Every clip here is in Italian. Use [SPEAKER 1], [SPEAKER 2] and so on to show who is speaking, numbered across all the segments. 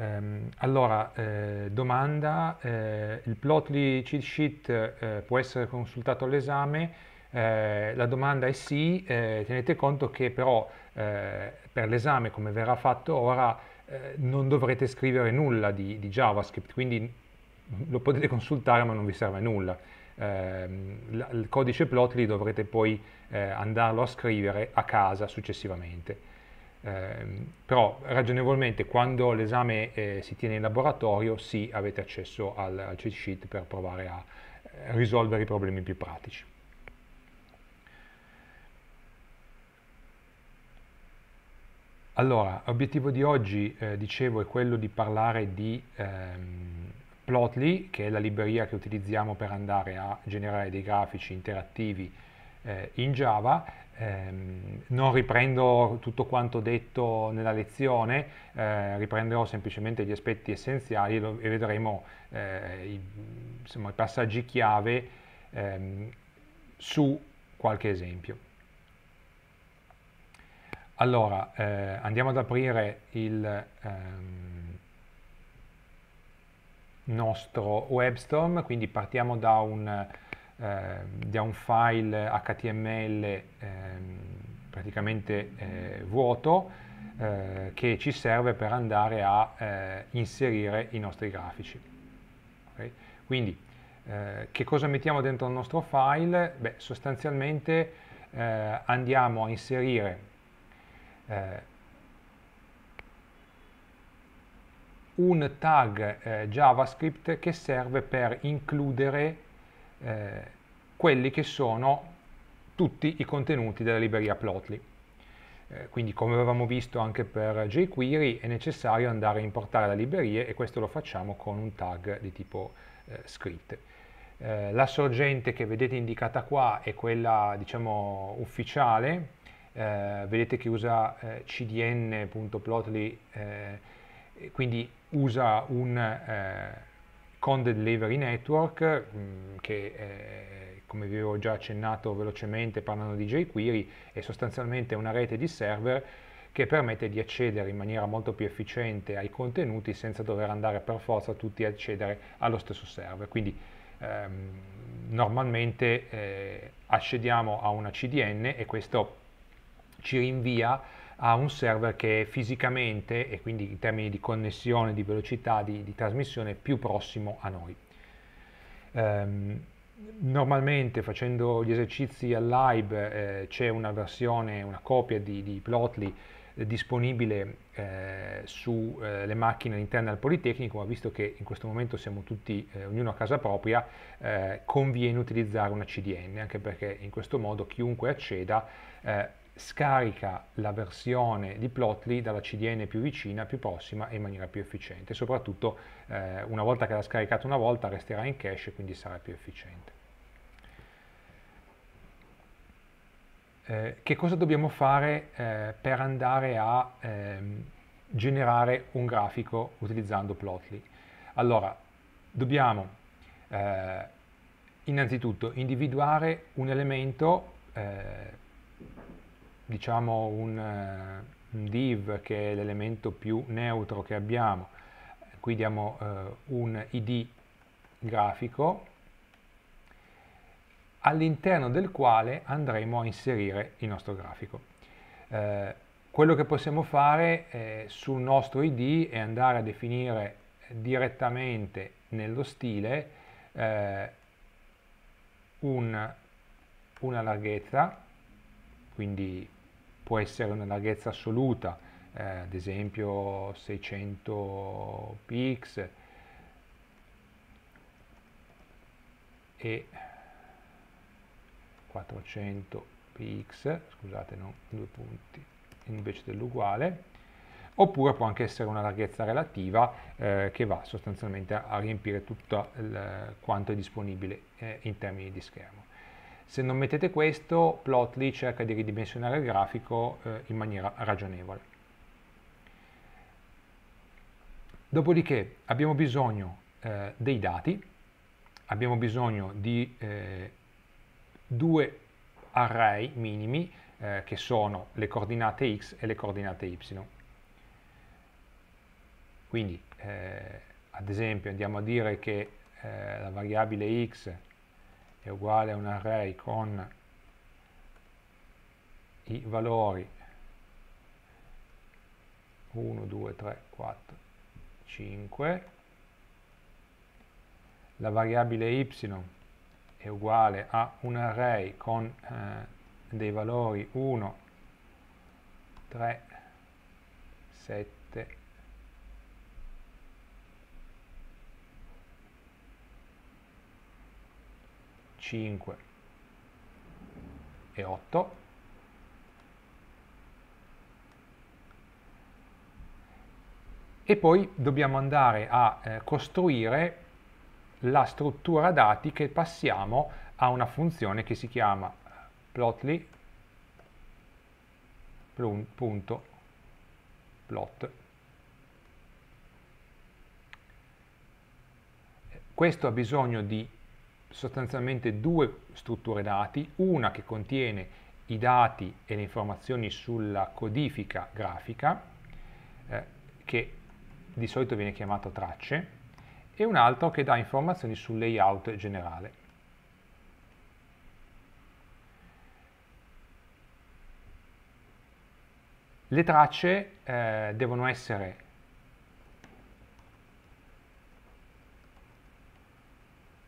[SPEAKER 1] Ehm, allora, eh, domanda, eh, il plotly cheat sheet eh, può essere consultato all'esame? Eh, la domanda è sì, eh, tenete conto che però eh, per l'esame come verrà fatto ora non dovrete scrivere nulla di, di, JavaScript, quindi lo potete consultare ma non vi serve a nulla. Ehm, il codice plotly dovrete poi andarlo a scrivere a casa successivamente. Eh, però ragionevolmente quando l'esame eh, si tiene in laboratorio sì avete accesso al, al cheat sheet per provare a eh, risolvere i problemi più pratici. Allora, l'obiettivo di oggi, eh, dicevo, è quello di parlare di ehm, Plotly, che è la libreria che utilizziamo per andare a generare dei grafici interattivi eh, in Java Ehm, non riprendo tutto quanto detto nella lezione, eh, riprenderò semplicemente gli aspetti essenziali e, lo, e vedremo eh, i, insomma, i, passaggi chiave ehm, su qualche esempio. Allora, eh, andiamo ad aprire il ehm, nostro WebStorm, quindi partiamo da un eh, da un file HTML eh, praticamente eh, vuoto eh, che ci serve per andare a eh, inserire i nostri grafici. Okay? Quindi eh, che cosa mettiamo dentro il nostro file? Beh, sostanzialmente andiamo a inserire un tag JavaScript che serve per includere eh, quelli che sono tutti i contenuti della libreria Plotly. Eh, quindi come avevamo visto anche per jQuery è necessario andare a importare le librerie e questo lo facciamo con un tag di tipo eh, script. Eh, la sorgente che vedete indicata qua è quella diciamo ufficiale, eh, vedete che usa eh, cdn.plotly, quindi usa un con The Delivery Network, mm, che eh, come vi avevo già accennato velocemente parlando di jQuery, è sostanzialmente una rete di server che permette di accedere in maniera molto più efficiente ai contenuti senza dover andare per forza tutti ad accedere allo stesso server. Quindi ehm, normalmente eh, accediamo a una CDN e questo ci rinvia a un server che è fisicamente e quindi in termini di connessione, di velocità, di, di trasmissione più prossimo a noi. Um, normalmente facendo gli esercizi al live eh, c'è una versione, una copia di, di Plotly eh, disponibile eh, sulle eh, macchine all'interno del Politecnico, ma visto che in questo momento siamo tutti, eh, ognuno a casa propria, conviene utilizzare una CDN, anche perché in questo modo chiunque acceda scarica la versione di Plotly dalla CDN più vicina, più prossima e in maniera più efficiente. Soprattutto eh, una volta che l'ha scaricata una volta resterà in cache e quindi sarà più efficiente. Eh, che cosa dobbiamo fare eh, per andare a ehm, generare un grafico utilizzando Plotly? Allora, dobbiamo eh, innanzitutto individuare un elemento eh, diciamo un, eh, un div che è l'elemento più neutro che abbiamo, qui diamo eh, un id grafico all'interno del quale andremo a inserire il nostro grafico. Eh, quello che possiamo fare eh, sul nostro id è andare a definire direttamente nello stile eh, un, una larghezza, quindi può essere una larghezza assoluta, eh, ad esempio 600 px e 400 px, scusate, non due punti invece dell'uguale, oppure può anche essere una larghezza relativa eh, che va sostanzialmente a, riempire tutto il, quanto è disponibile eh, in termini di schermo. Se non mettete questo, Plotly cerca di ridimensionare il grafico eh, in maniera ragionevole. Dopodiché abbiamo bisogno eh, dei dati, abbiamo bisogno di eh, due array minimi eh, che sono le coordinate x e le coordinate y. Quindi eh, ad esempio andiamo a dire che eh, la variabile x è uguale a un array con i valori 1, 2, 3, 4, 5, la variabile y è uguale a un array con eh, dei valori 1, 3, 7, 5 e 8 e poi dobbiamo andare a eh, costruire la struttura dati che passiamo a una funzione che si chiama plotly.plot. Questo ha bisogno di sostanzialmente due strutture dati, una che contiene i dati e le informazioni sulla codifica grafica, eh, che di solito viene chiamato tracce, e un altro che dà informazioni sul layout generale. Le tracce eh, devono essere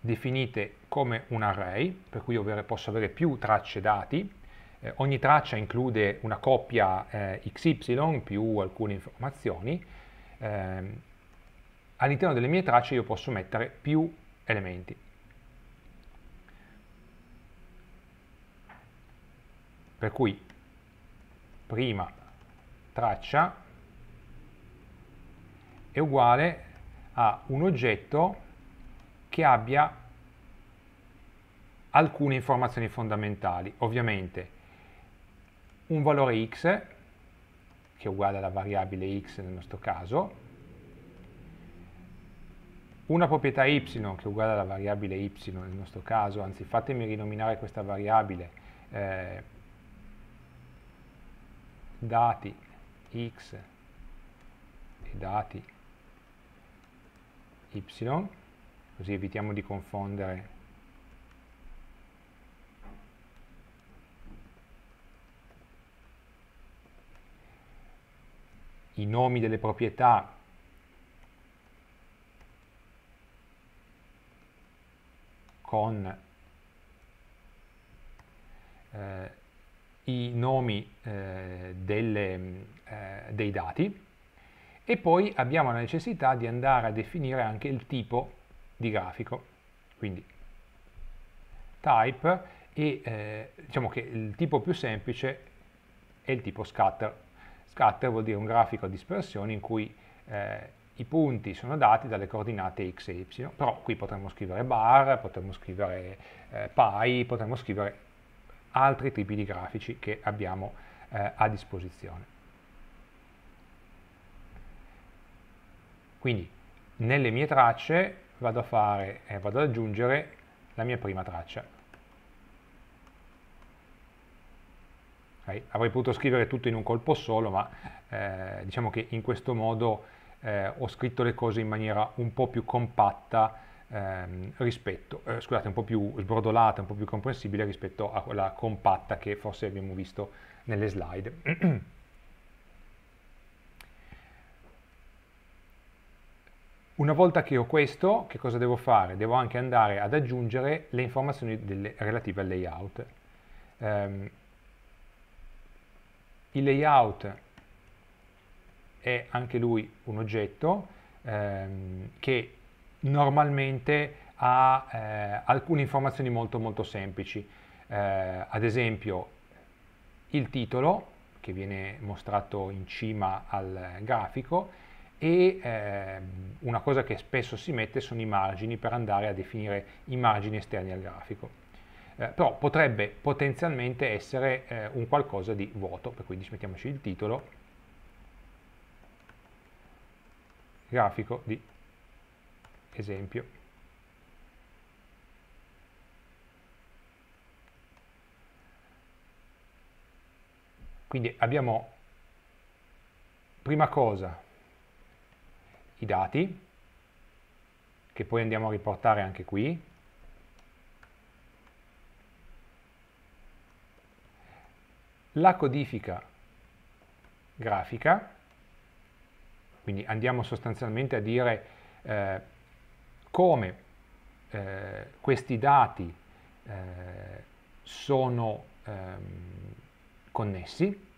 [SPEAKER 1] definite come un array, per cui io posso avere più tracce dati, eh, ogni traccia include una coppia eh, XY più alcune informazioni, eh, all'interno delle mie tracce io posso mettere più elementi. Per cui prima traccia è uguale a un oggetto che abbia alcune informazioni fondamentali, ovviamente un valore x che è uguale alla variabile x nel nostro caso, una proprietà y che è uguale alla variabile y nel nostro caso, anzi fatemi rinominare questa variabile eh, dati x e dati y così evitiamo di confondere i nomi delle proprietà con eh, i nomi eh, delle, eh, dei dati e poi abbiamo la necessità di andare a definire anche il tipo di grafico, quindi type e eh, diciamo che il tipo più semplice è il tipo scatter. Scatter vuol dire un grafico a dispersione in cui eh, i punti sono dati dalle coordinate x e y, però qui potremmo scrivere bar, potremmo scrivere eh, pi, potremmo scrivere altri tipi di grafici che abbiamo eh, a disposizione. Quindi nelle mie tracce vado a fare eh, vado ad aggiungere la mia prima traccia okay. avrei potuto scrivere tutto in un colpo solo ma eh, diciamo che in questo modo eh, ho scritto le cose in maniera un po' più compatta ehm, rispetto, eh, scusate, un po' più sbrodolata, un po' più comprensibile rispetto a quella compatta che forse abbiamo visto nelle slide. Una volta che ho questo, che cosa devo fare? Devo anche andare ad aggiungere le informazioni delle, relative al layout. Um, il layout è anche lui un oggetto ehm, che normalmente ha eh, alcune informazioni molto molto semplici. Eh, ad esempio il titolo che viene mostrato in cima al grafico, e ehm, una cosa che spesso si mette sono i margini per andare a definire i margini esterni al grafico. Eh, però potrebbe potenzialmente essere eh, un qualcosa di vuoto, per cui mettiamoci il titolo, grafico di esempio. Quindi abbiamo prima cosa i dati, che poi andiamo a riportare anche qui. La codifica grafica, quindi andiamo sostanzialmente a dire eh, come eh, questi dati eh, sono ehm, connessi,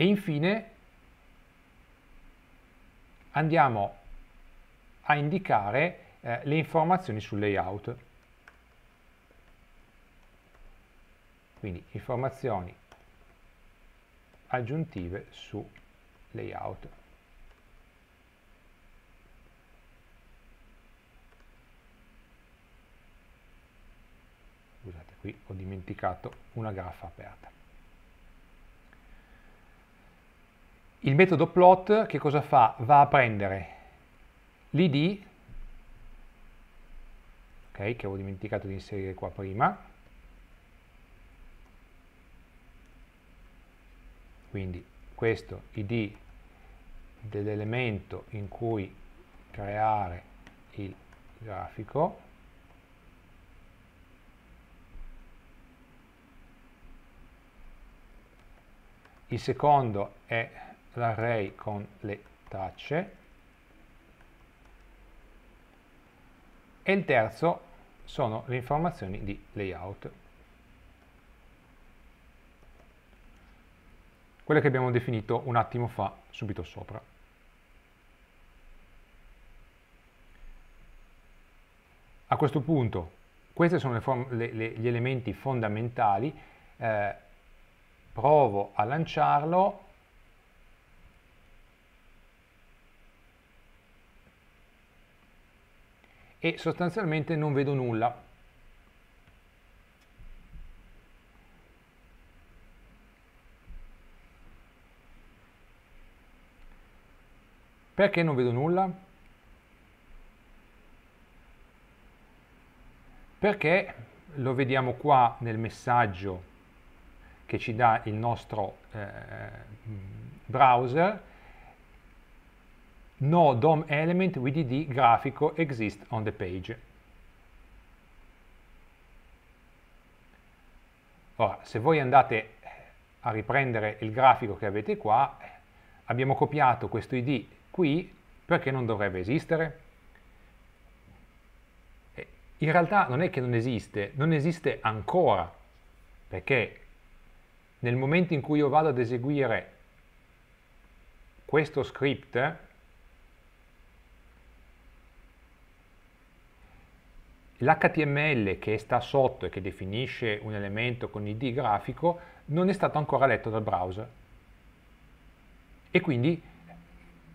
[SPEAKER 1] e infine andiamo a indicare eh, le informazioni sul layout. Quindi informazioni aggiuntive su layout. Scusate, qui ho dimenticato una graffa aperta. Il metodo plot che cosa fa? Va a prendere l'id, ok, che avevo dimenticato di inserire qua prima, quindi questo id dell'elemento in cui creare il grafico, il secondo è l'array con le tracce e il terzo sono le informazioni di layout. Quelle che abbiamo definito un attimo fa, subito sopra. A questo punto, questi sono le le, gli elementi fondamentali, eh, provo a lanciarlo e sostanzialmente non vedo nulla. Perché non vedo nulla? Perché lo vediamo qua nel messaggio che ci dà il nostro eh, browser, no DOM element with id grafico exist on the page. Ora, se voi andate a riprendere il grafico che avete qua, abbiamo copiato questo id qui perché non dovrebbe esistere? Eh, in realtà non è che non esiste, non esiste ancora, perché nel momento in cui io vado ad eseguire questo script, L'HTML che sta sotto e che definisce un elemento con id grafico non è stato ancora letto dal browser. E quindi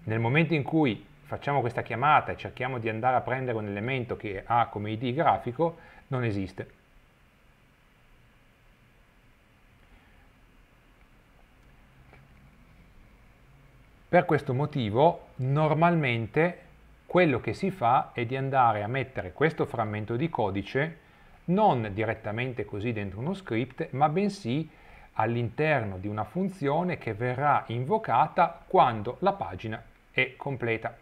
[SPEAKER 1] nel momento in cui facciamo questa chiamata e cerchiamo di andare a prendere un elemento che ha come id grafico, non esiste. Per questo motivo normalmente quello che si fa è di andare a mettere questo frammento di codice non direttamente così dentro uno script, ma bensì all'interno di una funzione che verrà invocata quando la pagina è completa.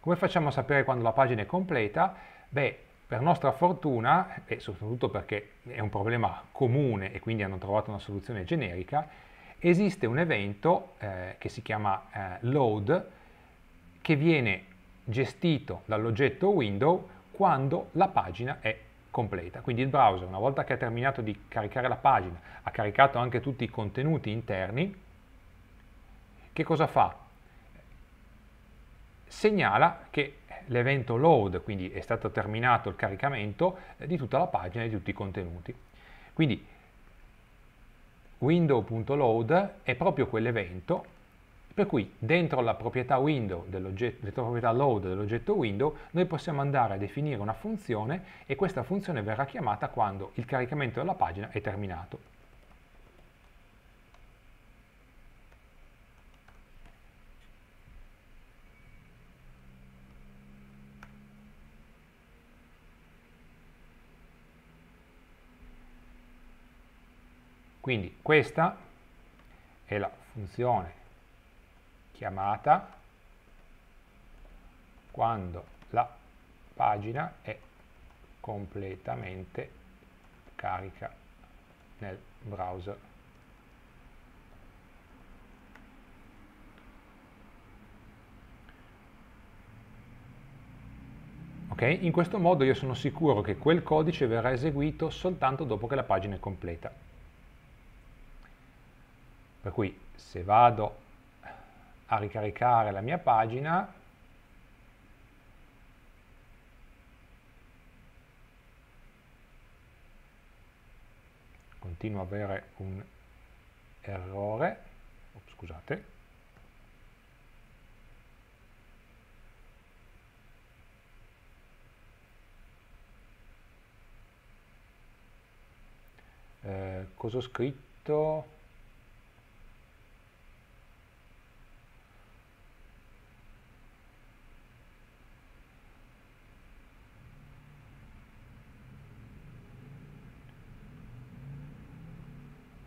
[SPEAKER 1] Come facciamo a sapere quando la pagina è completa? Beh, per nostra fortuna, e soprattutto perché è un problema comune e quindi hanno trovato una soluzione generica, esiste un evento eh, che si chiama eh, load che viene gestito dall'oggetto window quando la pagina è completa. Quindi il browser, una volta che ha terminato di caricare la pagina, ha caricato anche tutti i contenuti interni, che cosa fa? Segnala che l'evento load, quindi è stato terminato il caricamento eh, di tutta la pagina e di tutti i contenuti. Quindi window.load è proprio quell'evento per cui dentro la proprietà, window dentro la proprietà load dell'oggetto window noi possiamo andare a definire una funzione e questa funzione verrà chiamata quando il caricamento della pagina è terminato. Quindi questa è la funzione chiamata quando la pagina è completamente carica nel browser. Ok, In questo modo io sono sicuro che quel codice verrà eseguito soltanto dopo che la pagina è completa. Per cui se vado a ricaricare la mia pagina continuo ad avere un errore oh, scusate eh, cosa ho scritto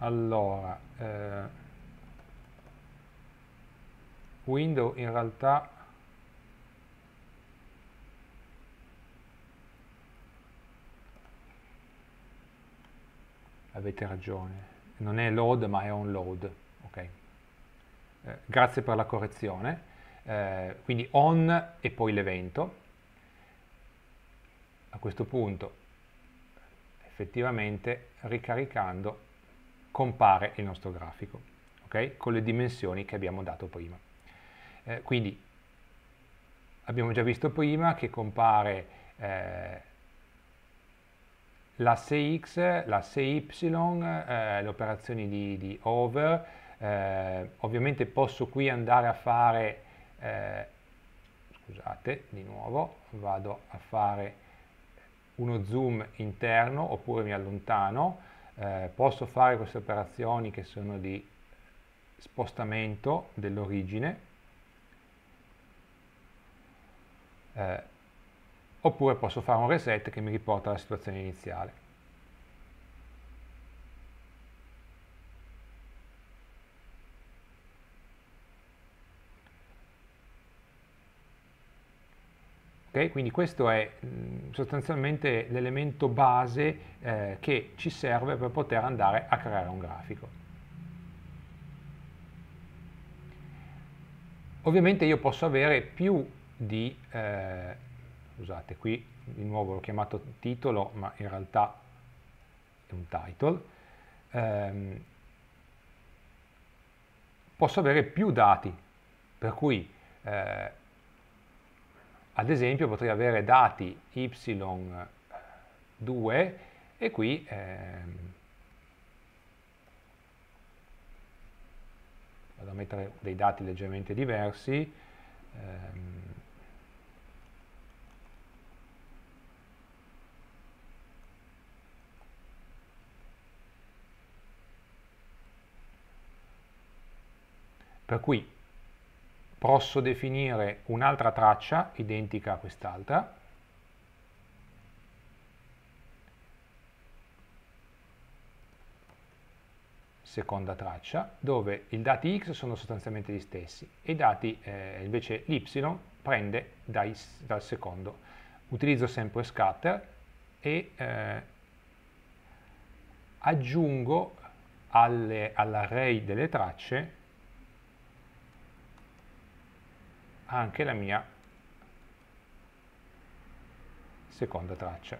[SPEAKER 1] allora eh, window in realtà avete ragione non è load ma è on load ok eh, grazie per la correzione eh, quindi on e poi l'evento a questo punto effettivamente ricaricando compare il nostro grafico, okay? con le dimensioni che abbiamo dato prima. Eh, quindi abbiamo già visto prima che compare eh, l'asse x, l'asse y, eh, le operazioni di, di over, eh, ovviamente posso qui andare a fare, eh, scusate di nuovo, vado a fare uno zoom interno oppure mi allontano, eh, posso fare queste operazioni che sono di spostamento dell'origine eh, oppure posso fare un reset che mi riporta alla situazione iniziale. Okay? Quindi questo è mm, sostanzialmente l'elemento base eh, che ci serve per poter andare a creare un grafico. Ovviamente io posso avere più di, eh, scusate qui di nuovo l'ho chiamato titolo ma in realtà è un title, ehm, posso avere più dati, per cui eh, ad esempio potrei avere dati y2 e qui ehm, vado a mettere dei dati leggermente diversi. Ehm, per cui posso definire un'altra traccia identica a quest'altra seconda traccia dove i dati x sono sostanzialmente gli stessi e i dati eh, invece l'y prende dai, dal secondo utilizzo sempre scatter e eh, aggiungo all'array delle tracce anche la mia seconda traccia. A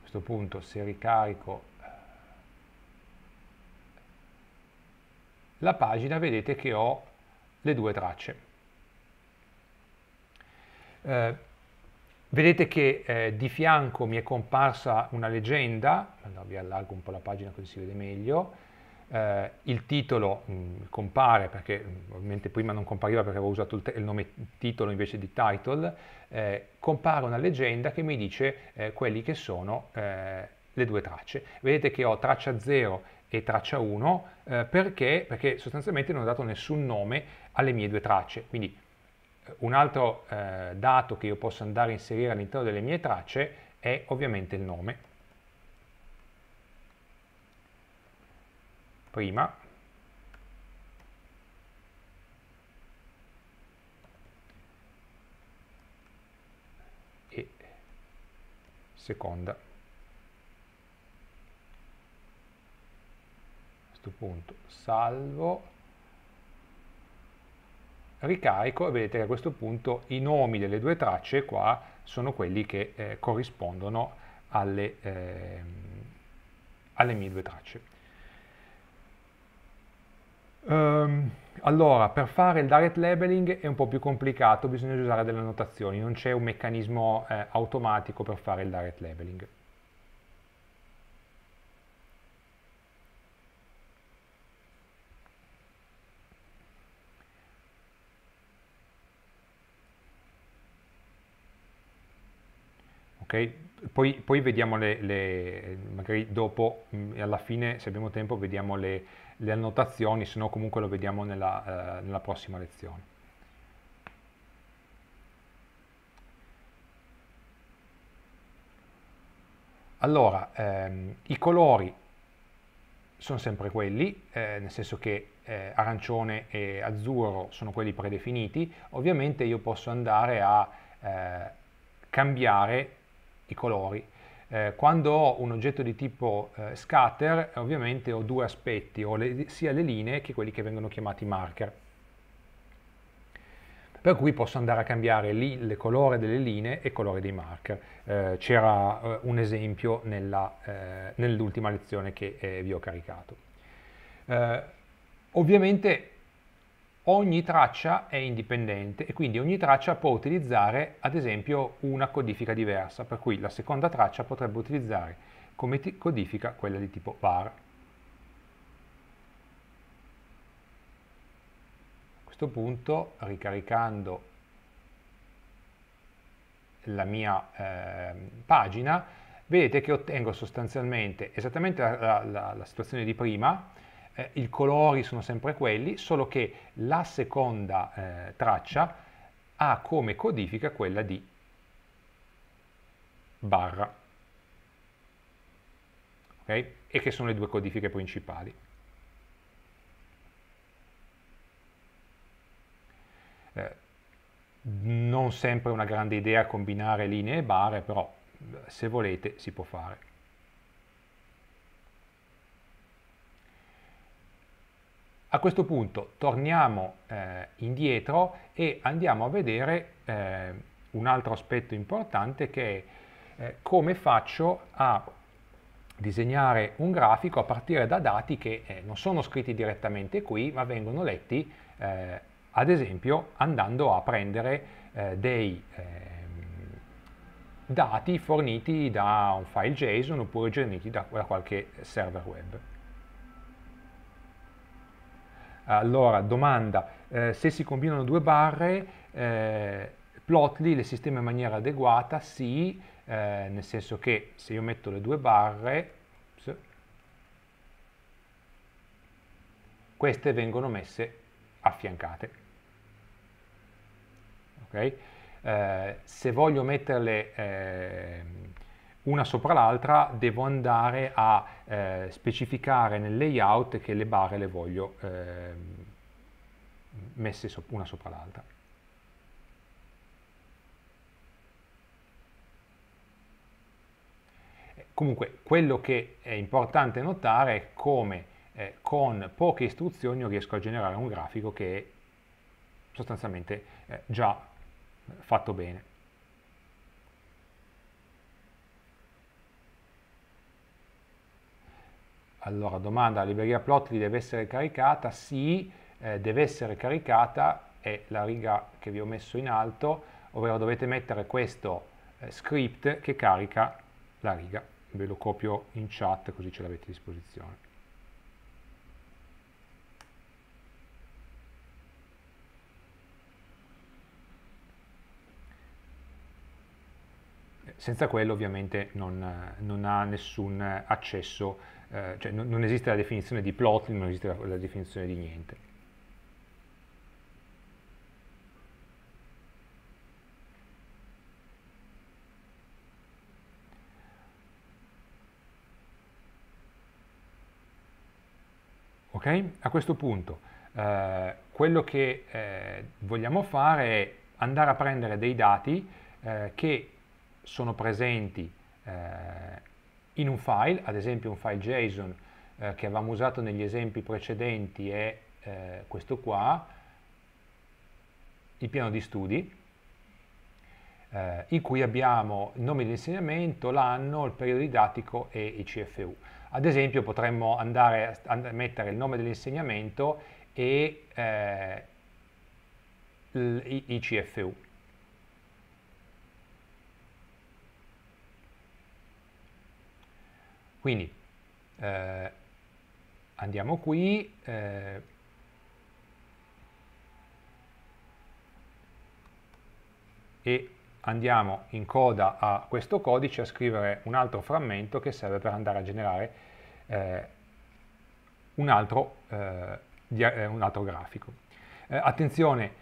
[SPEAKER 1] questo punto se ricarico eh, la pagina vedete che ho le due tracce. Eh, vedete che eh, di fianco mi è comparsa una leggenda, allora vi allargo un po' la pagina così si vede meglio, eh, il titolo mh, mm, compare, perché mm, ovviamente prima non compariva perché avevo usato il, il nome titolo invece di title, eh, compare una leggenda che mi dice eh, quelli che sono eh, le due tracce. Vedete che ho traccia 0 e traccia 1 eh, perché? perché sostanzialmente non ho dato nessun nome alle mie due tracce. Quindi eh, un altro dato che io posso andare a inserire all'interno delle mie tracce è ovviamente il nome. prima seconda a questo punto salvo ricarico e vedete che a questo punto i nomi delle due tracce qua sono quelli che eh, corrispondono alle, eh, alle mie due tracce Allora, per fare il direct labeling è un po' più complicato, bisogna usare delle annotazioni, non c'è un meccanismo eh, automatico per fare il direct labeling. Okay. Poi, poi, vediamo le, le, magari dopo, mm, alla fine, se abbiamo tempo, vediamo le, le annotazioni, se no comunque lo vediamo nella, eh, nella prossima lezione. Allora, ehm, i colori sono sempre quelli, eh, nel senso che eh, arancione e azzurro sono quelli predefiniti, ovviamente io posso andare a eh, cambiare i colori eh, quando ho un oggetto di tipo eh, scatter, eh, ovviamente ho due aspetti, ho le, sia le linee che quelli che vengono chiamati marker. Per cui posso andare a cambiare il colore delle linee e il colore dei marker. Eh, C'era eh, un esempio eh, nell'ultima nell lezione che vi ho caricato. ovviamente Ogni traccia è indipendente e quindi ogni traccia può utilizzare ad esempio una codifica diversa, per cui la seconda traccia potrebbe utilizzare come codifica quella di tipo var. A questo punto ricaricando la mia eh, pagina vedete che ottengo sostanzialmente esattamente la, la, la situazione di prima, eh, i colori sono sempre quelli, solo che la seconda eh, traccia ha come codifica quella di barra, okay? e che sono le due codifiche principali. Eh, non sempre una grande idea combinare linee e barre, però eh, se volete si può fare. A questo punto torniamo eh, indietro e andiamo a vedere eh, un altro aspetto importante che è eh, come faccio a disegnare un grafico a partire da dati che eh, non sono scritti direttamente qui ma vengono letti eh, ad esempio andando a prendere eh, dei ehm, dati forniti da un file JSON oppure generati da qualche server web. Allora, domanda, eh, se si combinano due barre, eh, Plotly le sistema in maniera adeguata? Sì, eh, nel senso che se io metto le due barre, queste vengono messe affiancate. Okay? Eh, se voglio metterle ehm, una sopra l'altra devo andare a eh, specificare nel layout che le barre le voglio eh, messe so una sopra l'altra. Comunque quello che è importante notare è come eh, con poche istruzioni io riesco a generare un grafico che è sostanzialmente eh, già fatto bene. Allora, domanda, la libreria plotly deve essere caricata? Sì, eh, deve essere caricata, è la riga che vi ho messo in alto, ovvero dovete mettere questo eh, script che carica la riga. Ve lo copio in chat così ce l'avete a disposizione. senza quello ovviamente non, eh, non, ha nessun eh, accesso eh, cioè non, non, esiste la definizione di plot, non esiste la, la definizione di niente. Ok? A questo punto eh, quello che eh, vogliamo fare è andare a prendere dei dati eh, che sono presenti eh, in un file, ad esempio un file JSON eh, che avevamo usato negli esempi precedenti è eh, questo qua, il piano di studi, eh, in cui abbiamo il nome dell'insegnamento, l'anno, il periodo didattico e i CFU. Ad esempio potremmo andare a, and mettere il nome dell'insegnamento e eh, i, i CFU. Quindi eh, andiamo qui, eh, e andiamo in coda a questo codice a scrivere un altro frammento che serve per andare a generare eh, un, altro, eh, eh un, altro, grafico. Eh, attenzione,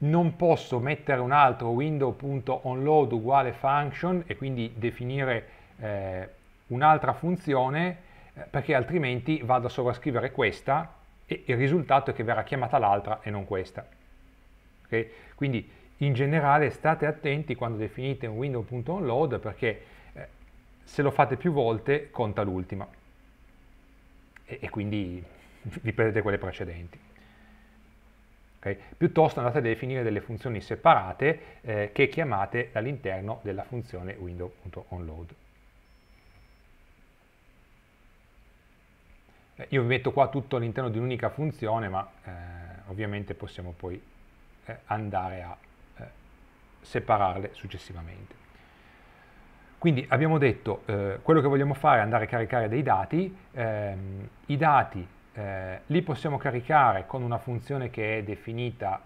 [SPEAKER 1] non posso mettere un altro window.onload uguale function e quindi definire eh, un'altra funzione eh, perché altrimenti vado a sovrascrivere questa e il risultato è che verrà chiamata l'altra e non questa. Okay? Quindi in generale state attenti quando definite un window.onload perché eh, se lo fate più volte conta l'ultima e, e, quindi vi perdete quelle precedenti. Okay? Piuttosto andate a definire delle funzioni separate eh, che chiamate dall'interno della funzione window.onload. Eh, io vi metto qua tutto all'interno di un'unica funzione, ma eh, ovviamente possiamo poi eh, andare a eh, separarle successivamente. Quindi abbiamo detto eh, quello che vogliamo fare è andare a caricare dei dati, ehm, i dati eh, li possiamo caricare con una funzione che è definita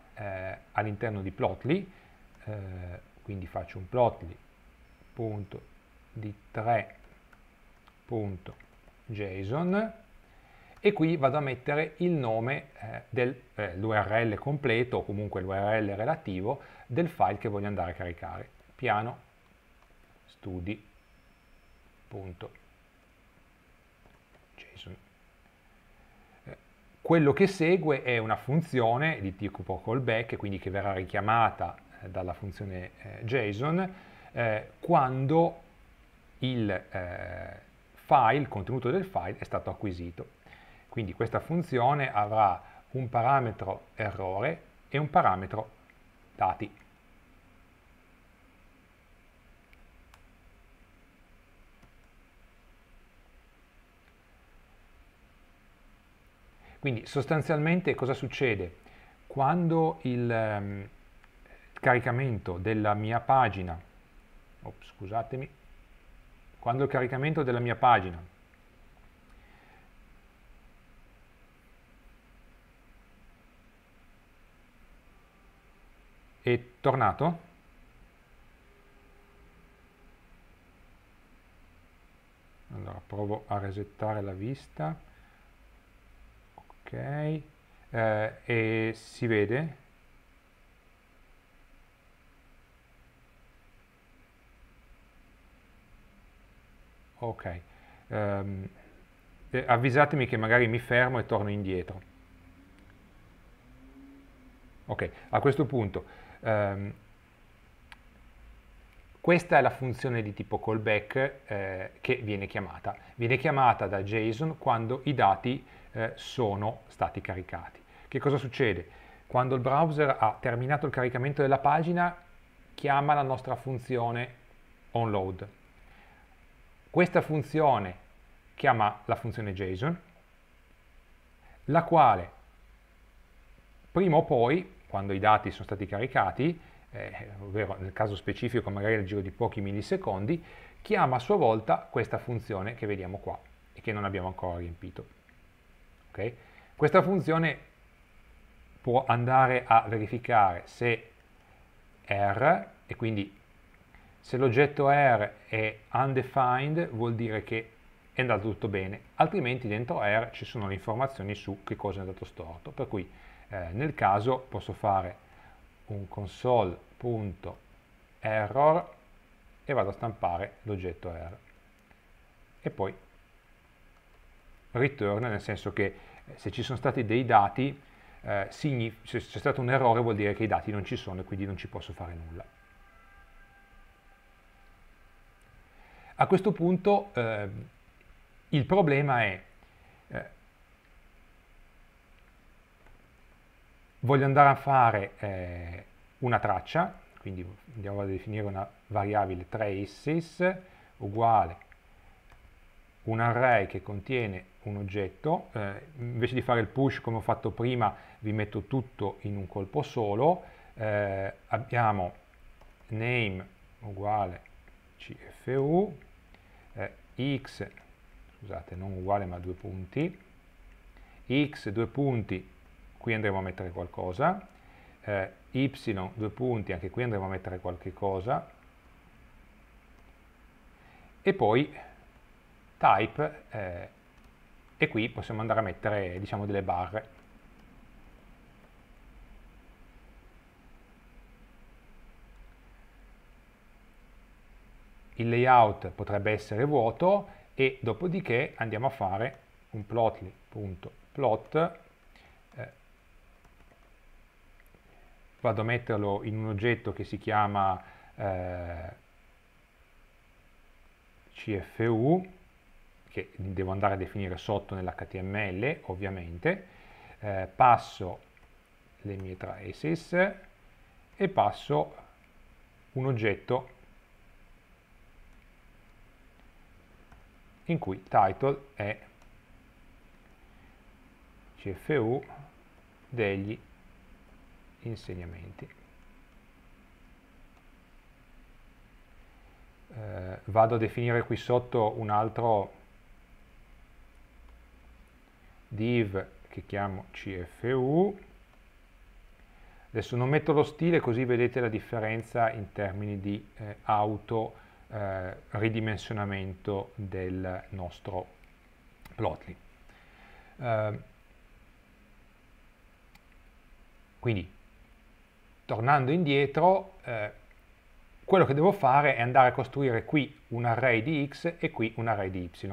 [SPEAKER 1] all'interno di plotly, quindi faccio un plotlyd 3json e qui vado a mettere il nome eh, dell'URL eh, completo o comunque l'URL relativo del file che voglio andare a caricare. Piano studi.json. Eh, quello che segue è una funzione di tipo callback, quindi che verrà richiamata eh, dalla funzione eh, JSON quando il file, il contenuto del file è stato acquisito. Quindi questa funzione avrà un parametro errore e un parametro dati. Quindi sostanzialmente cosa succede? Quando il um, caricamento della mia pagina, oh, scusatemi, quando il caricamento della mia pagina è tornato? Allora, provo a resettare la vista. Ok. Eh, e si vede? Ok. Um, eh, avvisatemi che magari mi fermo e torno indietro. Ok, a questo punto Um, questa è la funzione di tipo callback eh, che viene chiamata. Viene chiamata da JSON quando i dati eh, sono stati caricati. Che cosa succede? Quando il browser ha terminato il caricamento della pagina, chiama la nostra funzione onload. Questa funzione chiama la funzione JSON, la quale prima o poi quando i dati sono stati caricati, eh, ovvero nel caso specifico magari nel giro di pochi millisecondi, chiama a sua volta questa funzione che vediamo qua e che non abbiamo ancora riempito. Okay? Questa funzione può andare a verificare se R, e quindi se l'oggetto R è undefined vuol dire che è andato tutto bene, altrimenti dentro R ci sono le informazioni su che cosa è andato storto, per cui eh, nel caso posso fare un console.error e vado a stampare l'oggetto error e poi return nel senso che eh, se ci sono stati dei dati eh, se c'è stato un errore vuol dire che i dati non ci sono e quindi non ci posso fare nulla a questo punto eh, il problema è eh, voglio andare a fare eh, una traccia, quindi andiamo a definire una variabile traces uguale un array che contiene un oggetto, eh, invece di fare il push come ho fatto prima vi metto tutto in un colpo solo, eh, abbiamo name uguale cfu, eh, x, scusate non uguale ma due punti, x due punti qui andremo a mettere qualcosa, eh, y, due punti, anche qui andremo a mettere qualche cosa, e poi type, eh, e qui possiamo andare a mettere, diciamo, delle barre. Il layout potrebbe essere vuoto e dopodiché andiamo a fare un plotly.plot vado a metterlo in un oggetto che si chiama eh, CFU, che devo andare a definire sotto nell'HTML ovviamente, eh, passo le mie traces e passo un oggetto in cui title è CFU degli insegnamenti. Eh, vado a definire qui sotto un altro div che chiamo CFU. Adesso non metto lo stile così vedete la differenza in termini di eh, auto eh, ridimensionamento del nostro plotly. Uh, eh, quindi tornando indietro, eh, quello che devo fare è andare a costruire qui un array di x e qui un array di y.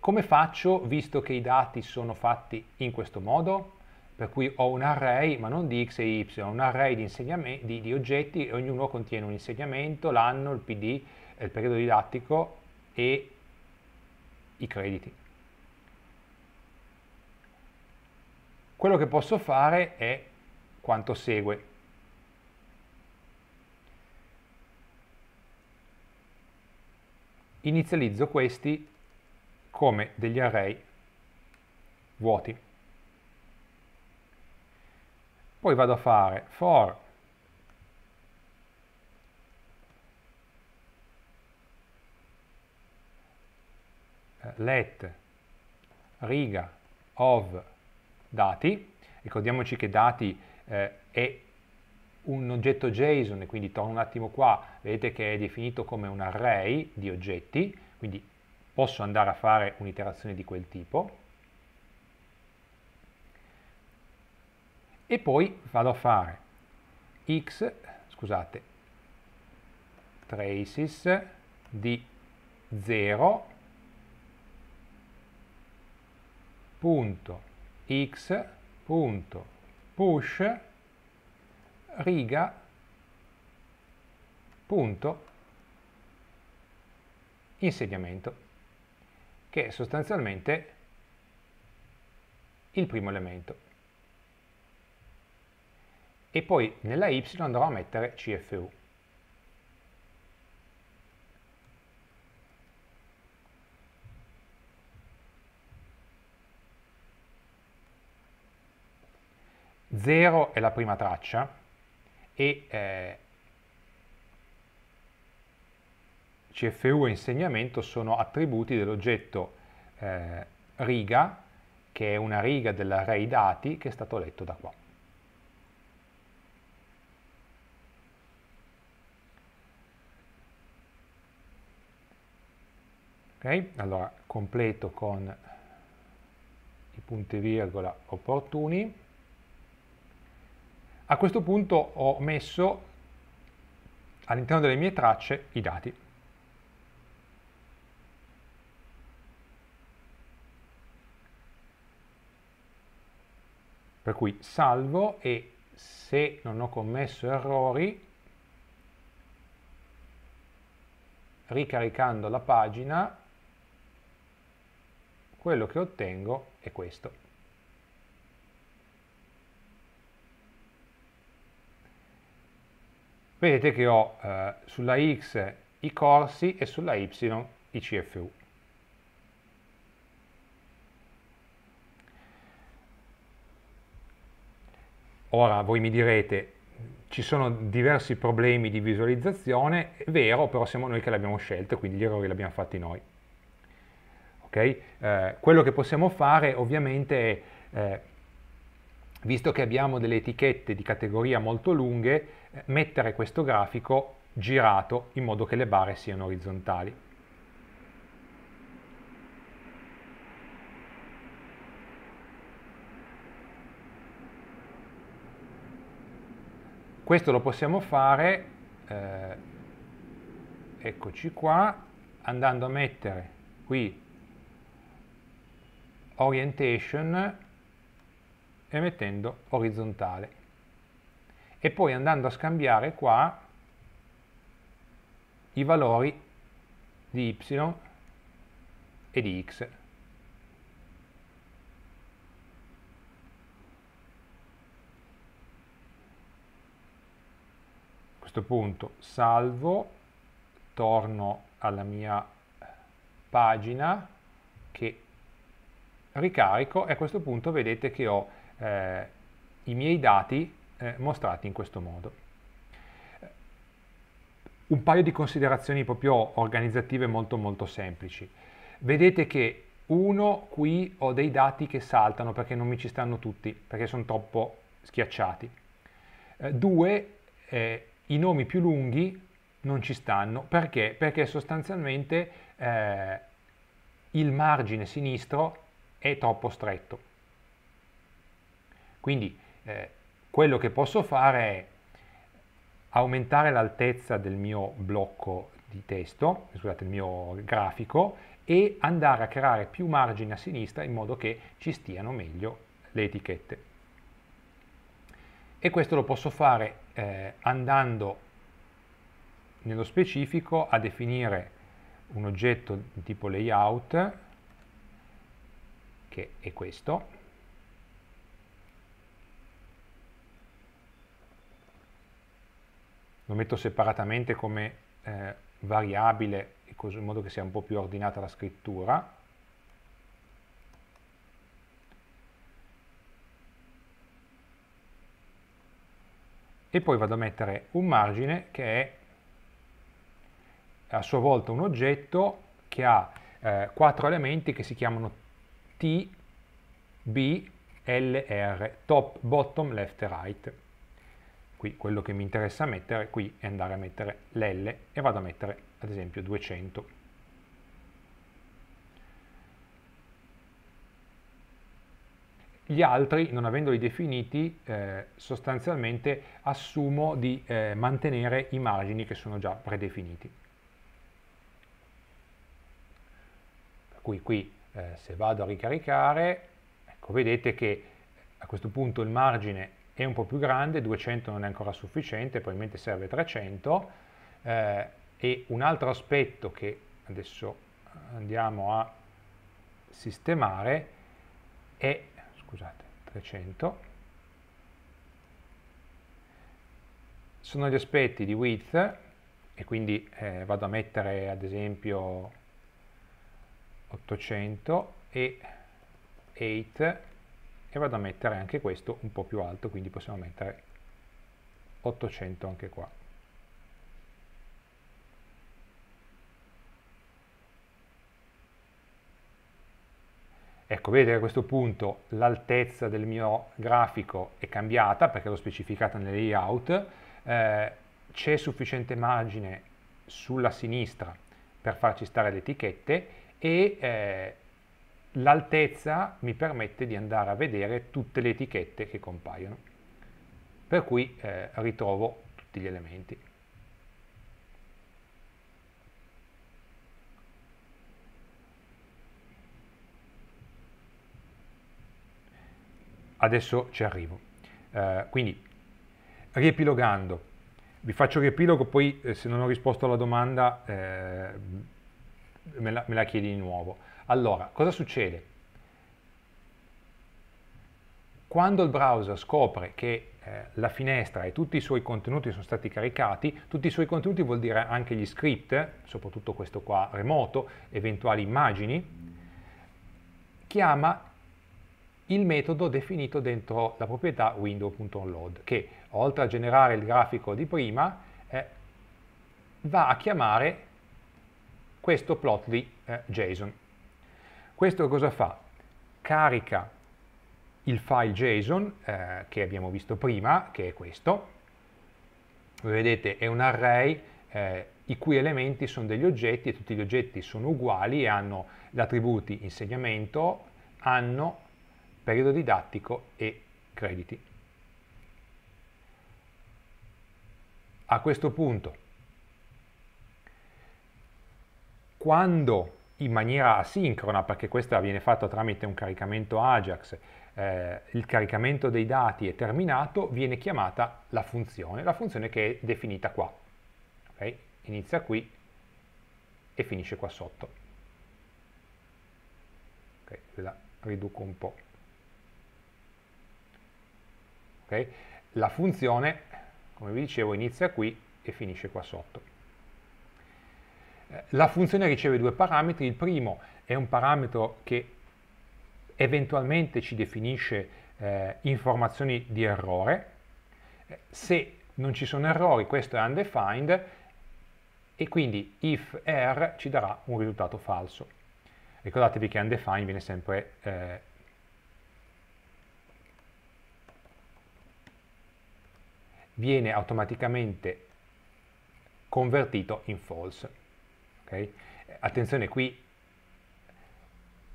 [SPEAKER 1] Come faccio, visto che i dati sono fatti in questo modo? Per cui ho un array, ma non di x e y, un array di, di, di oggetti, e ognuno contiene un insegnamento, l'anno, il PD, eh, il periodo didattico e i crediti. quello che posso fare è quanto segue. Inizializzo questi come degli array vuoti. Poi vado a fare for let riga of dati, ricordiamoci che dati eh, è un oggetto JSON, e quindi torno un attimo qua, vedete che è definito come un array di oggetti, quindi posso andare a fare un'iterazione di quel tipo, e poi vado a fare x, scusate, traces di 0 punto x punto push riga punto insediamento che è sostanzialmente il primo elemento e poi nella y andrò a mettere CFU 0 è la prima traccia e eh, CFU e insegnamento sono attributi dell'oggetto eh, riga, che è una riga dell'array dati che è stato letto da qua. Ok, allora completo con i punti virgola opportuni. A questo punto ho messo all'interno delle mie tracce i dati. Per cui salvo e se non ho commesso errori, ricaricando la pagina, quello che ottengo è questo. Vedete che ho eh, sulla X i corsi e sulla Y i CFU. Ora voi mi direte, ci sono diversi problemi di visualizzazione, è vero, però siamo noi che l'abbiamo scelto, quindi gli errori li abbiamo fatti noi. Okay? Eh, quello che possiamo fare ovviamente è, eh, visto che abbiamo delle etichette di categoria molto lunghe, mettere questo grafico girato in modo che le barre siano orizzontali. Questo lo possiamo fare, eh, eccoci qua, andando a mettere qui orientation e mettendo orizzontale e poi andando a scambiare qua i valori di y e di x. A questo punto salvo, torno alla mia pagina che ricarico e a questo punto vedete che ho eh, i miei dati eh, mostrati in questo modo. Un paio di considerazioni proprio organizzative molto molto semplici. Vedete che uno qui ho dei dati che saltano perché non mi ci stanno tutti, perché sono troppo schiacciati. Eh, due, eh, i nomi più lunghi non ci stanno perché? Perché sostanzialmente eh, il margine sinistro è troppo stretto. Quindi eh, quello che posso fare è aumentare l'altezza del mio blocco di testo, scusate, il mio grafico, e andare a creare più margini a sinistra in modo che ci stiano meglio le etichette. E questo lo posso fare eh, andando nello specifico a definire un oggetto di tipo layout, che è questo, lo metto separatamente come eh, variabile in modo che sia un po' più ordinata la scrittura e poi vado a mettere un margine che è a sua volta un oggetto che ha eh, quattro elementi che si chiamano T, B, L, R, top, bottom, left e right qui quello che mi interessa mettere qui è andare a mettere l'L e vado a mettere ad esempio 200 gli altri, non avendoli definiti, eh, sostanzialmente assumo di eh, mantenere i margini che sono già predefiniti. Per cui qui eh, se vado a ricaricare, ecco, vedete che a questo punto il margine è un po' più grande, 200 non è ancora sufficiente, probabilmente serve 300 eh, e un altro aspetto che adesso andiamo a sistemare è, scusate, 300, sono gli aspetti di width e quindi eh, vado a mettere ad esempio 800 e 8 e vado a mettere anche questo un po' più alto, quindi possiamo mettere 800 anche qua. Ecco, vedete che a questo punto l'altezza del mio grafico è cambiata perché l'ho specificata nel layout, eh, c'è sufficiente margine sulla sinistra per farci stare le etichette e eh, l'altezza mi permette di andare a vedere tutte le etichette che compaiono, per cui eh, ritrovo tutti gli elementi. Adesso ci arrivo. Eh, quindi, riepilogando, vi faccio riepilogo, poi eh, se non ho risposto alla domanda eh, me la, me, la, chiedi di nuovo. Allora, cosa succede? Quando il browser scopre che eh, la finestra e tutti i suoi contenuti sono stati caricati, tutti i suoi contenuti vuol dire anche gli script, soprattutto questo qua remoto, eventuali immagini, chiama il metodo definito dentro la proprietà window.onload che oltre a generare il grafico di prima eh, va a chiamare questo plotly eh, JSON questo cosa fa? Carica il file JSON eh, che abbiamo visto prima, che è questo. vedete è un array eh, i cui elementi sono degli oggetti e tutti gli oggetti sono uguali e hanno gli attributi insegnamento, anno, periodo didattico e crediti. A questo punto, quando in maniera asincrona, perché questa viene fatta tramite un caricamento Ajax, eh, il caricamento dei dati è terminato, viene chiamata la funzione, la funzione che è definita qua. Okay? Inizia qui e finisce qua sotto. Okay, la riduco un po'. Okay? La funzione, come vi dicevo, inizia qui e finisce qua sotto. Eh, la funzione riceve due parametri, il primo è un parametro che eventualmente ci definisce eh, informazioni di errore, eh, se non ci sono errori questo è undefined e quindi if err ci darà un risultato falso. Ricordatevi che undefined viene sempre eh, viene automaticamente convertito in false. Okay? Attenzione qui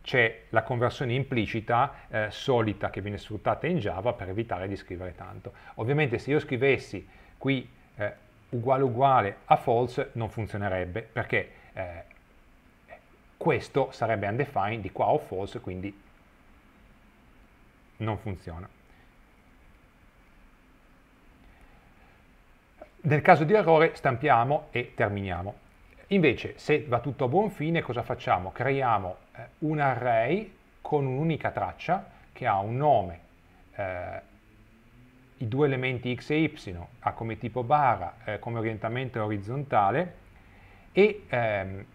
[SPEAKER 1] c'è la conversione implicita eh, solita che viene sfruttata in Java per evitare di scrivere tanto. Ovviamente se io scrivessi qui eh, uguale uguale a false non funzionerebbe perché eh, questo sarebbe undefined di qua o false quindi non funziona. Nel caso di errore stampiamo e terminiamo. Invece, se va tutto a buon fine, cosa facciamo? Creiamo eh, un array con un'unica traccia che ha un nome, eh, i due elementi x e y, ha come tipo barra, eh, come orientamento orizzontale, e ehm,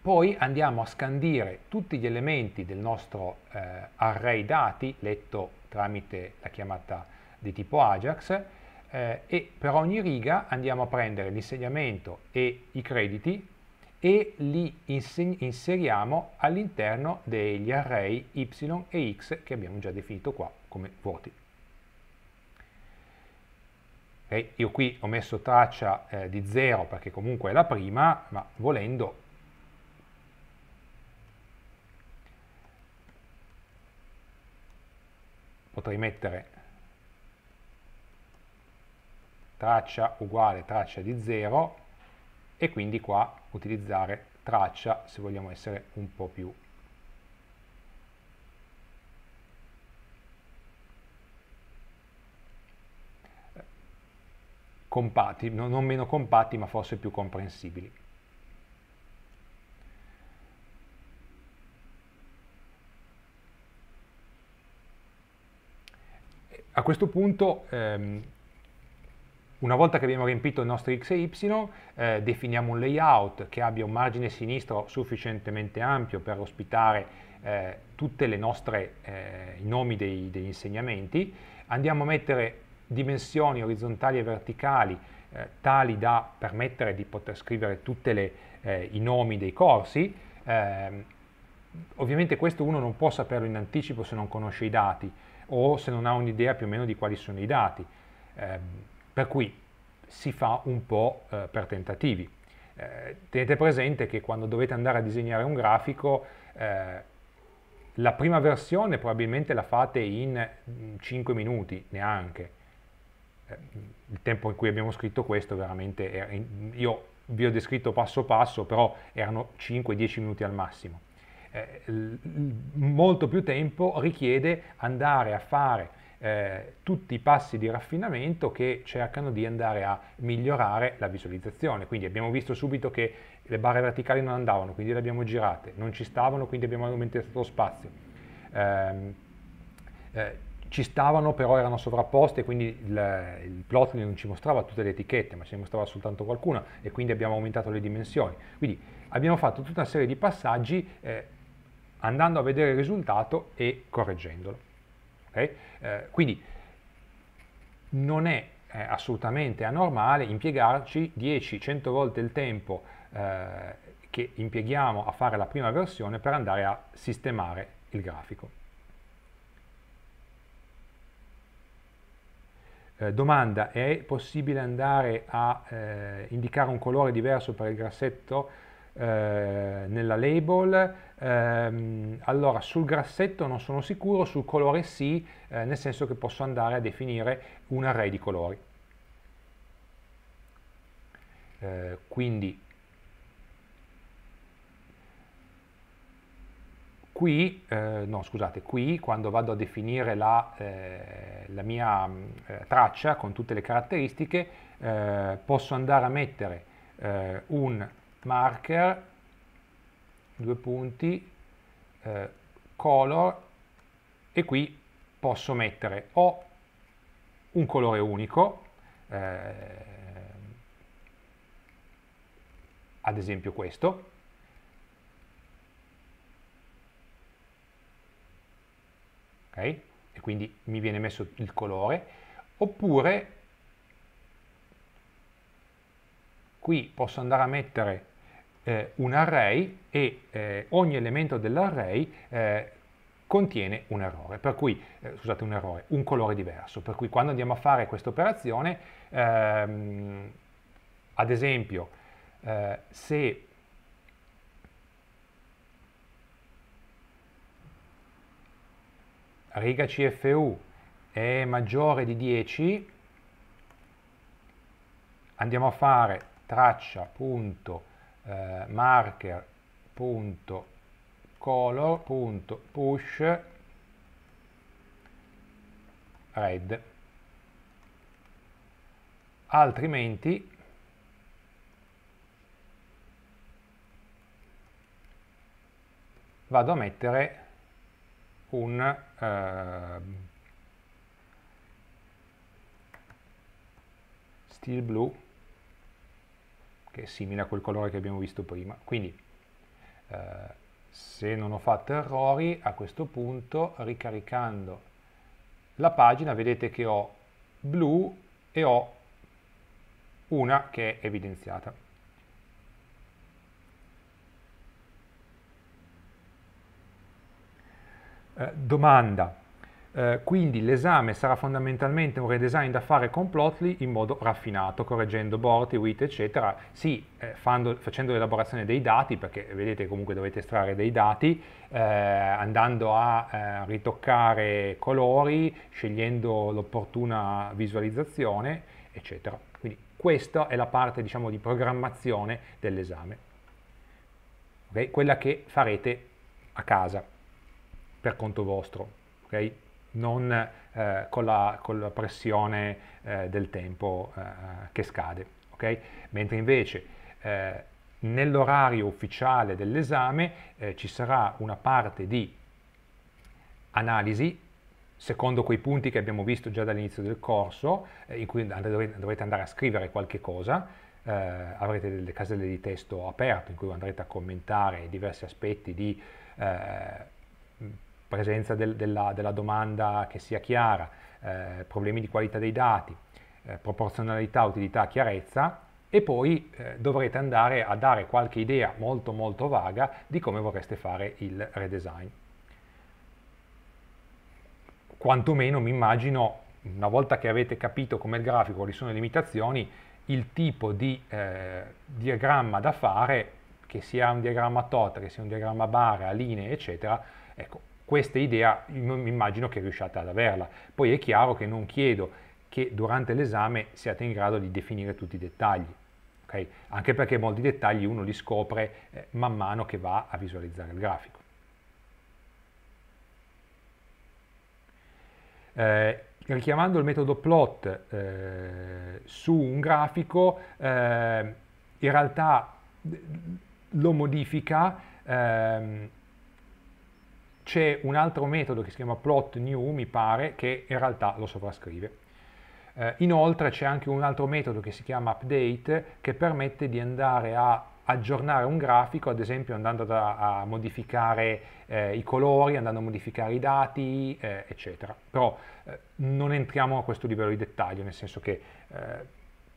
[SPEAKER 1] poi andiamo a scandire tutti gli elementi del nostro eh, array dati, letto tramite la chiamata di tipo Ajax, eh, e per ogni riga andiamo a prendere l'insegnamento e i crediti e li inseriamo all'interno degli array y e x che abbiamo già definito qua come vuoti. E io qui ho messo traccia eh, di 0 perché comunque è la prima, ma volendo potrei mettere traccia uguale traccia di 0 e quindi qua utilizzare traccia se vogliamo essere un po' più compatti, non meno compatti ma forse più comprensibili. A questo punto ehm, una volta che abbiamo riempito i nostri x e y, eh, definiamo un layout che abbia un margine sinistro sufficientemente ampio per ospitare eh, tutti eh, i nomi dei, degli insegnamenti. Andiamo a mettere dimensioni orizzontali e verticali eh, tali da permettere di poter scrivere tutti eh, i nomi dei corsi. Ehm, ovviamente questo uno non può saperlo in anticipo se non conosce i dati o se non ha un'idea più o meno di quali sono i dati ehm, per cui si fa un po' eh, per tentativi. Eh, tenete presente che quando dovete andare a disegnare un grafico, eh, la prima versione probabilmente la fate in 5 mm, minuti, neanche. Eh, il tempo in cui abbiamo scritto questo veramente, era in, io vi ho descritto passo passo, però erano 5-10 minuti al massimo. Eh, molto più tempo richiede andare a fare eh, tutti i passi di raffinamento che cercano di andare a migliorare la visualizzazione. Quindi abbiamo visto subito che le barre verticali non andavano, quindi le abbiamo girate, non ci stavano, quindi abbiamo aumentato lo spazio. Eh, eh, ci stavano, però erano sovrapposte, quindi il, il plotly non ci mostrava tutte le etichette, ma ce ne mostrava soltanto qualcuna, e quindi abbiamo aumentato le dimensioni. Quindi abbiamo fatto tutta una serie di passaggi eh, andando a vedere il risultato e correggendolo. Okay? Eh, quindi non è eh, assolutamente anormale impiegarci 10-100 volte il tempo eh, che impieghiamo a fare la prima versione per andare a sistemare il grafico. Eh, domanda, è possibile andare a eh, indicare un colore diverso per il grassetto? Eh, nella label, ehm, allora sul grassetto non sono sicuro, sul colore sì, eh, nel senso che posso andare a definire un array di colori. Eh, quindi qui, eh, no scusate, qui quando vado a definire la, eh, la mia traccia con tutte le caratteristiche posso andare a mettere un marker, due punti, eh, color e qui posso mettere o un colore unico, eh, ad esempio questo, okay? e quindi mi viene messo il colore, oppure qui posso andare a mettere eh, un array e eh, ogni elemento dell'array eh, contiene un errore, per cui, eh, scusate, un errore, un colore diverso, per cui quando andiamo a fare questa operazione, ehm, ad esempio, eh, se riga CFU è maggiore di 10, andiamo a fare traccia.cfu eh, marker.color.push red altrimenti vado a mettere un eh, steel blue che è simile a quel colore che abbiamo visto prima. Quindi eh, se non ho fatto errori, a questo punto ricaricando la pagina vedete che ho blu e ho una che è evidenziata. Eh, domanda, eh, quindi l'esame sarà fondamentalmente un redesign da fare con Plotly in modo raffinato, correggendo borti, width, eccetera, sì, eh, fando, facendo l'elaborazione dei dati, perché vedete comunque dovete estrarre dei dati, eh, andando a eh, ritoccare colori, scegliendo l'opportuna visualizzazione, eccetera. Quindi questa è la parte diciamo, di programmazione dell'esame, okay? quella che farete a casa per conto vostro. Okay? non eh, con la, con, la, pressione eh, del tempo eh, che scade. Okay? Mentre invece nell'orario ufficiale dell'esame ci sarà una parte di analisi secondo quei punti che abbiamo visto già dall'inizio del corso, eh, in cui dovrete andare a scrivere qualche cosa, eh, avrete delle caselle di testo aperte in cui andrete a commentare diversi aspetti di eh, presenza del, della, della, domanda che sia chiara, eh, problemi di qualità dei dati, eh, proporzionalità, utilità, chiarezza e poi eh, dovrete andare a dare qualche idea molto molto vaga di come vorreste fare il redesign. Quantomeno mi immagino, una volta che avete capito com'è il grafico, quali sono le limitazioni, il tipo di eh, diagramma da fare, che sia un diagramma tot, che sia un diagramma barra, linee, eccetera, ecco, questa idea mi immagino che riusciate ad averla. Poi è chiaro che non chiedo che durante l'esame siate in grado di definire tutti i dettagli, okay? anche perché molti dettagli uno li scopre eh, man mano che va a visualizzare il grafico. Eh, richiamando il metodo plot eh, su un grafico, eh, in realtà lo modifica ehm, c'è un altro metodo che si chiama plot new, mi pare, che in realtà lo sovrascrive. Eh, inoltre c'è anche un altro metodo che si chiama update che permette di andare a aggiornare un grafico, ad esempio andando da, a modificare eh, i colori, andando a modificare i dati, eh, eccetera. Però eh, non entriamo a questo livello di dettaglio, nel senso che eh,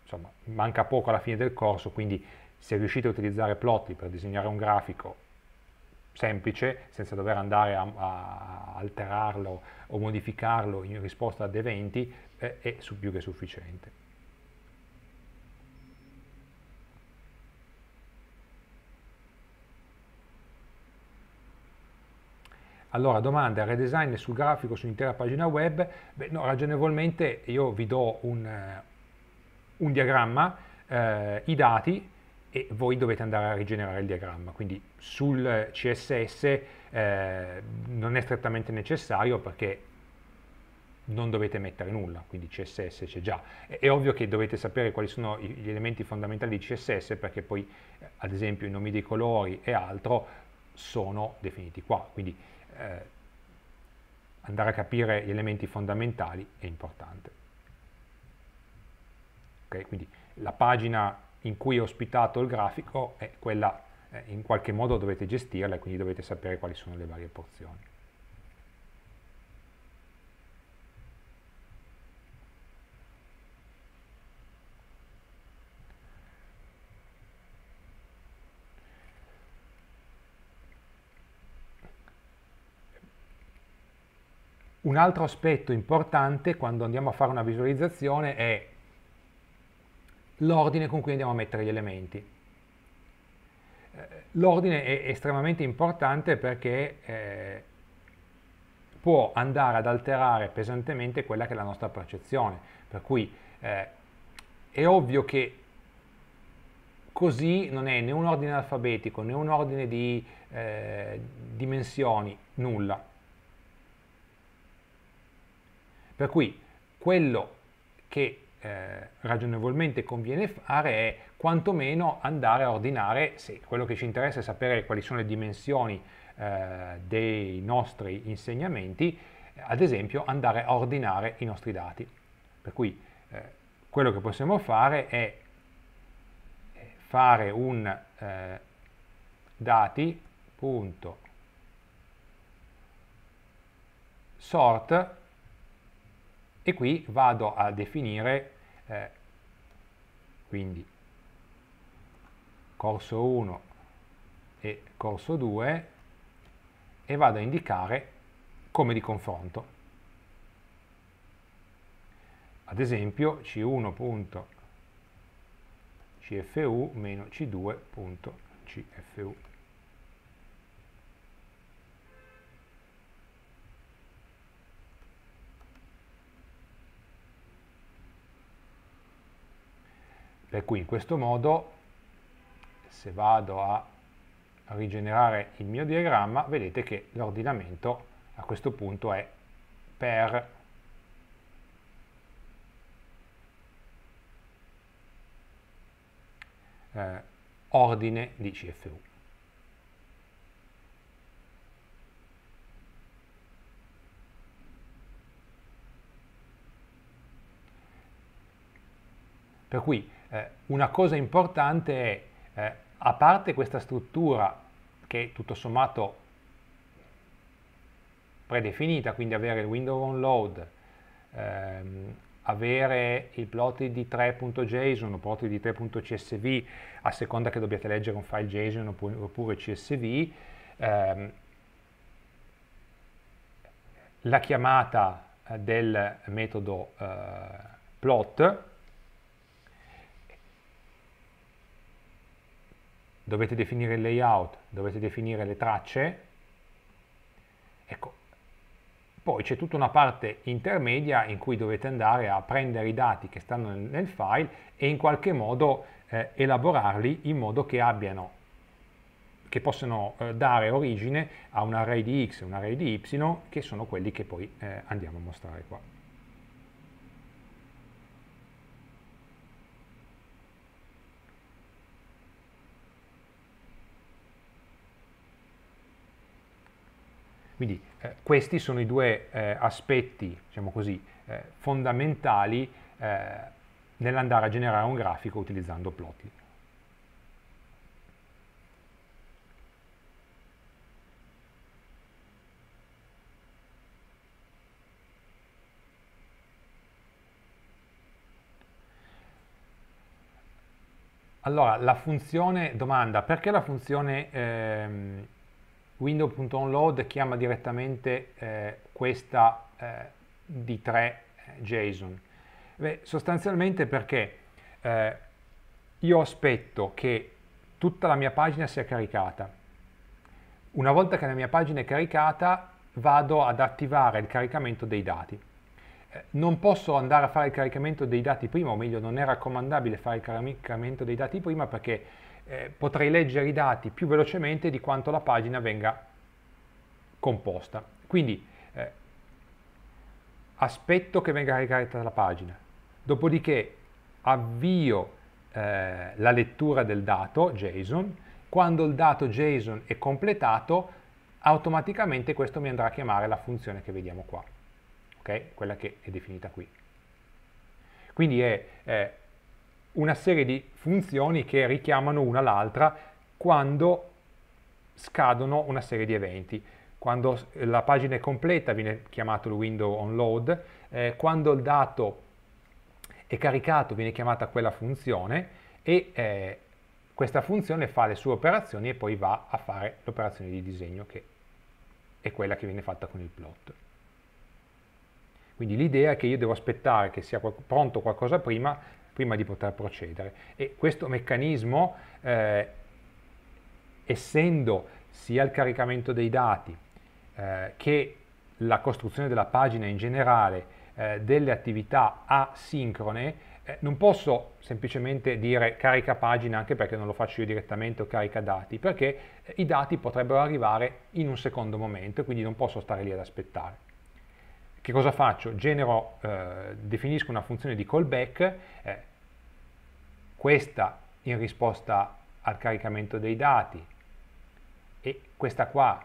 [SPEAKER 1] insomma, manca poco alla fine del corso, quindi se riuscite a utilizzare Plotly per disegnare un grafico semplice, senza dover andare a, a alterarlo o modificarlo in risposta ad eventi, eh, è più che sufficiente. Allora, domanda, redesign sul grafico su intera pagina web? Beh, no, ragionevolmente io vi do un, eh, un diagramma, eh, i dati, e voi dovete andare a rigenerare il diagramma, quindi sul CSS eh, non è strettamente necessario perché non dovete mettere nulla, quindi CSS c'è già. È, è, ovvio che dovete sapere quali sono gli elementi fondamentali di CSS perché poi ad esempio i nomi dei colori e altro sono definiti qua, quindi eh, andare a capire gli elementi fondamentali è importante. Okay? Quindi la pagina in cui è ospitato il grafico è quella eh, in qualche modo dovete gestirla e quindi dovete sapere quali sono le varie porzioni. Un altro aspetto importante quando andiamo a fare una visualizzazione è l'ordine con cui andiamo a mettere gli elementi. Eh, l'ordine è estremamente importante perché eh, può andare ad alterare pesantemente quella che è la nostra percezione, per cui eh, è ovvio che così non è né un ordine alfabetico né un ordine di eh, dimensioni, nulla. Per cui quello che eh, ragionevolmente conviene fare è quantomeno andare a ordinare, se quello che ci interessa è sapere quali sono le dimensioni eh, dei nostri insegnamenti, ad esempio andare a ordinare i nostri dati. Per cui eh, quello che possiamo fare è fare un eh, dati.sort e qui vado a definire eh, quindi corso 1 e corso 2 e vado a indicare come di confronto. Ad esempio c1.cfu c2.cfu. Per cui in questo modo, se vado a rigenerare il mio diagramma, vedete che l'ordinamento a questo punto è per eh, ordine di CFU. Per cui eh, una cosa importante è, eh, a parte questa struttura che tutto sommato predefinita, quindi avere il window on load, ehm, avere il plotted di 3.json o plotted di 3.csv a seconda che dobbiate leggere un file JSON oppure, oppure CSV, ehm, la chiamata eh, del metodo eh, plot dovete definire il layout, dovete definire le tracce, ecco, poi c'è tutta una parte intermedia in cui dovete andare a prendere i dati che stanno nel, file e in qualche modo eh, elaborarli in modo che abbiano, che possano eh, dare origine a un array di x e un array di y, che sono quelli che poi eh, andiamo a mostrare qua. Quindi eh, questi sono i due eh, aspetti, diciamo così, eh, fondamentali eh, nell'andare a generare un grafico utilizzando Plotly. Allora, la funzione domanda, perché la funzione ehm, window.onload chiama direttamente eh, questa eh, D3 eh, JSON. Beh, sostanzialmente perché eh, io aspetto che tutta la mia pagina sia caricata. Una volta che la mia pagina è caricata vado ad attivare il caricamento dei dati. Eh, non posso andare a fare il caricamento dei dati prima, o meglio non è raccomandabile fare il caricamento dei dati prima perché eh, potrei leggere i dati più velocemente di quanto la pagina venga composta. Quindi eh, aspetto che venga caricata la pagina, dopodiché avvio eh, la lettura del dato JSON, quando il dato JSON è completato automaticamente questo mi andrà a chiamare la funzione che vediamo qua, okay? quella che è definita qui. Quindi è eh, una serie di funzioni che richiamano una l'altra quando scadono una serie di eventi. Quando la pagina è completa viene chiamato il window on load, eh, quando il dato è caricato viene chiamata quella funzione e eh, questa funzione fa le sue operazioni e poi va a fare l'operazione di disegno che è quella che viene fatta con il plot. Quindi l'idea è che io devo aspettare che sia pronto qualcosa prima prima di poter procedere. E questo meccanismo, eh, essendo sia il caricamento dei dati eh, che la costruzione della pagina in generale, eh, delle attività asincrone, eh, non posso semplicemente dire carica pagina anche perché non lo faccio io direttamente o carica dati, perché eh, i dati potrebbero arrivare in un secondo momento, quindi non posso stare lì ad aspettare. Che cosa faccio? Genero, eh, definisco una funzione di callback, eh, questa in risposta al caricamento dei dati e questa qua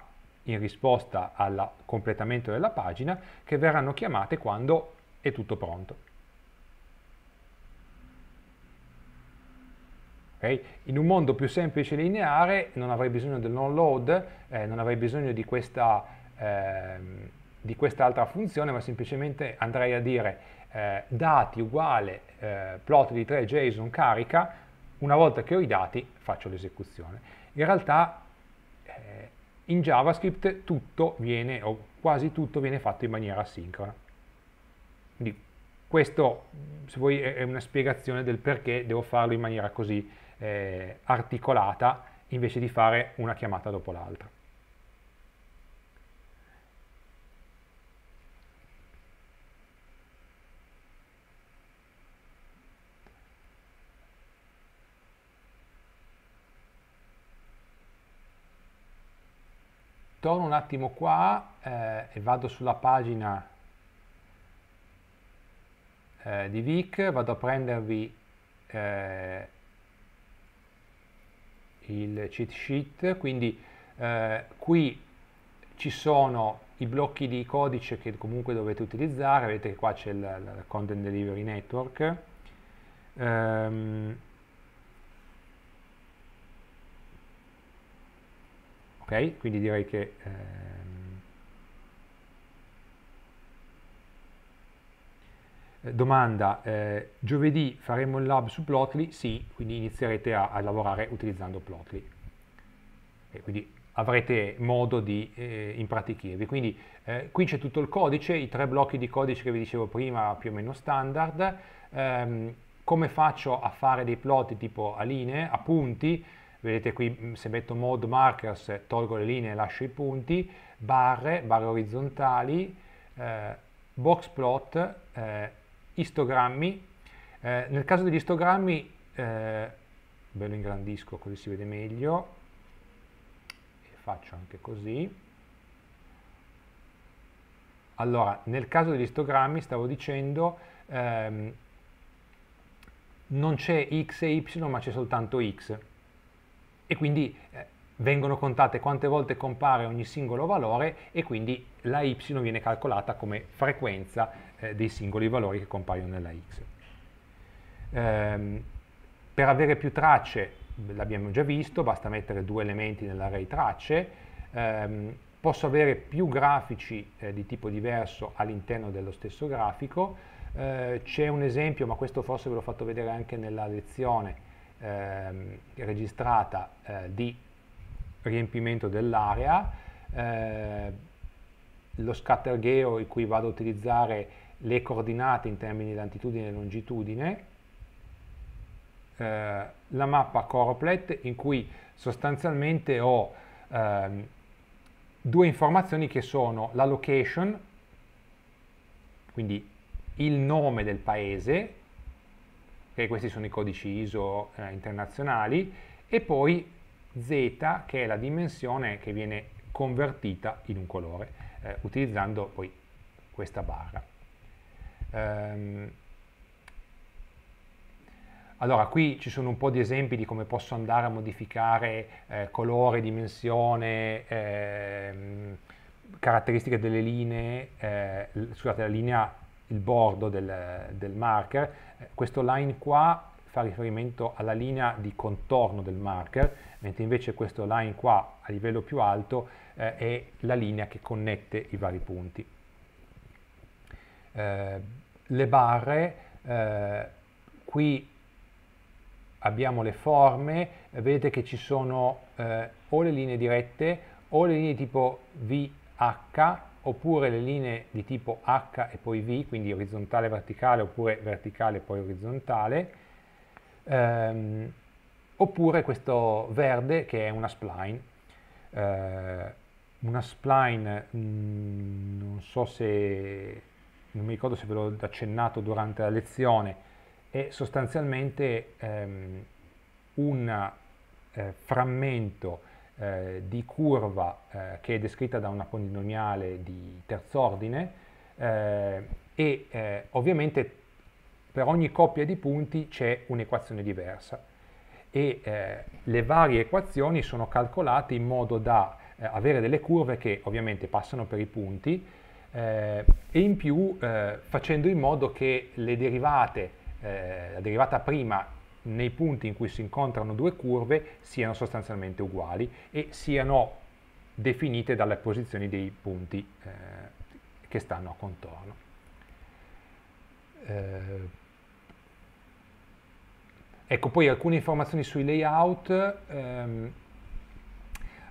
[SPEAKER 1] in risposta al completamento della pagina che verranno chiamate quando è tutto pronto. Okay? In un mondo più semplice e lineare non avrei bisogno del non load, eh, non avrei bisogno di questa... Ehm, di quest'altra funzione, ma semplicemente andrei a dire eh, dati uguale eh, plot di 3 JSON carica, una volta che ho i dati faccio l'esecuzione. In realtà eh, in JavaScript tutto viene, o quasi tutto viene fatto in maniera asincrona. Quindi questo, se vuoi, è una spiegazione del perché devo farlo in maniera così eh, articolata invece di fare una chiamata dopo l'altra. torno un attimo qua eh, e vado sulla pagina eh, di Vic, vado a prendervi eh, il cheat sheet, quindi eh, qui ci sono i blocchi di codice che comunque dovete utilizzare, vedete che qua c'è il, il Content Delivery Network, ehm, ok? Quindi direi che ehm, domanda, eh, giovedì faremo il lab su Plotly? Sì, quindi inizierete a, a lavorare utilizzando Plotly. E quindi avrete modo di eh, impratichirvi. Quindi eh, qui c'è tutto il codice, i tre blocchi di codice che vi dicevo prima più o meno standard. Ehm, come faccio a fare dei plot tipo a linee, a punti? vedete qui mm, se metto mode markers tolgo le linee e lascio i punti, barre, barre orizzontali, eh, box plot, eh, istogrammi. Eh, nel caso degli istogrammi, eh, ve lo ingrandisco così si vede meglio, e faccio anche così. Allora, nel caso degli istogrammi, stavo dicendo, ehm, non c'è x e y, ma c'è soltanto x e quindi eh, vengono contate quante volte compare ogni singolo valore e quindi la y viene calcolata come frequenza eh, dei singoli valori che compaiono nella x. Ehm, per avere più tracce, l'abbiamo già visto, basta mettere due elementi nell'array tracce, ehm, posso avere più grafici eh, di tipo diverso all'interno dello stesso grafico, eh, c'è un esempio, ma questo forse ve l'ho fatto vedere anche nella lezione, ehm, registrata eh, di riempimento dell'area, eh, lo scatter geo in cui vado a utilizzare le coordinate in termini di latitudine e longitudine, eh, la mappa coroplet in cui sostanzialmente ho ehm, due informazioni che sono la location, quindi il nome del paese, che questi sono i codici ISO eh, internazionali, e poi Z che è la dimensione che viene convertita in un colore, eh, utilizzando poi questa barra. Ehm, allora, qui ci sono un po' di esempi di come posso andare a modificare eh, colore, dimensione, ehm, caratteristiche delle linee, eh, scusate, la linea il bordo del, del marker, eh, questo line qua fa riferimento alla linea di contorno del marker, mentre invece questo line qua a livello più alto eh, è la linea che connette i vari punti. Eh, le barre, eh, qui abbiamo le forme, vedete che ci sono eh, o le linee dirette o le linee tipo VH oppure le linee di tipo H e poi V, quindi orizzontale verticale oppure verticale e poi orizzontale, ehm, oppure questo verde che è una spline. Eh, una spline, mh, mm, non so se, non mi ricordo se ve l'ho accennato durante la lezione, è sostanzialmente ehm, un eh, frammento eh, di curva eh, che è descritta da una polinomiale di terzo ordine eh, e eh, ovviamente per ogni coppia di punti c'è un'equazione diversa e eh, le varie equazioni sono calcolate in modo da avere delle curve che ovviamente passano per i punti eh, e in più eh, facendo in modo che le derivate, eh, la derivata prima nei punti in cui si incontrano due curve siano sostanzialmente uguali e siano definite dalle posizioni dei punti eh, che stanno a contorno. Eh, ecco poi alcune informazioni sui layout. Ehm,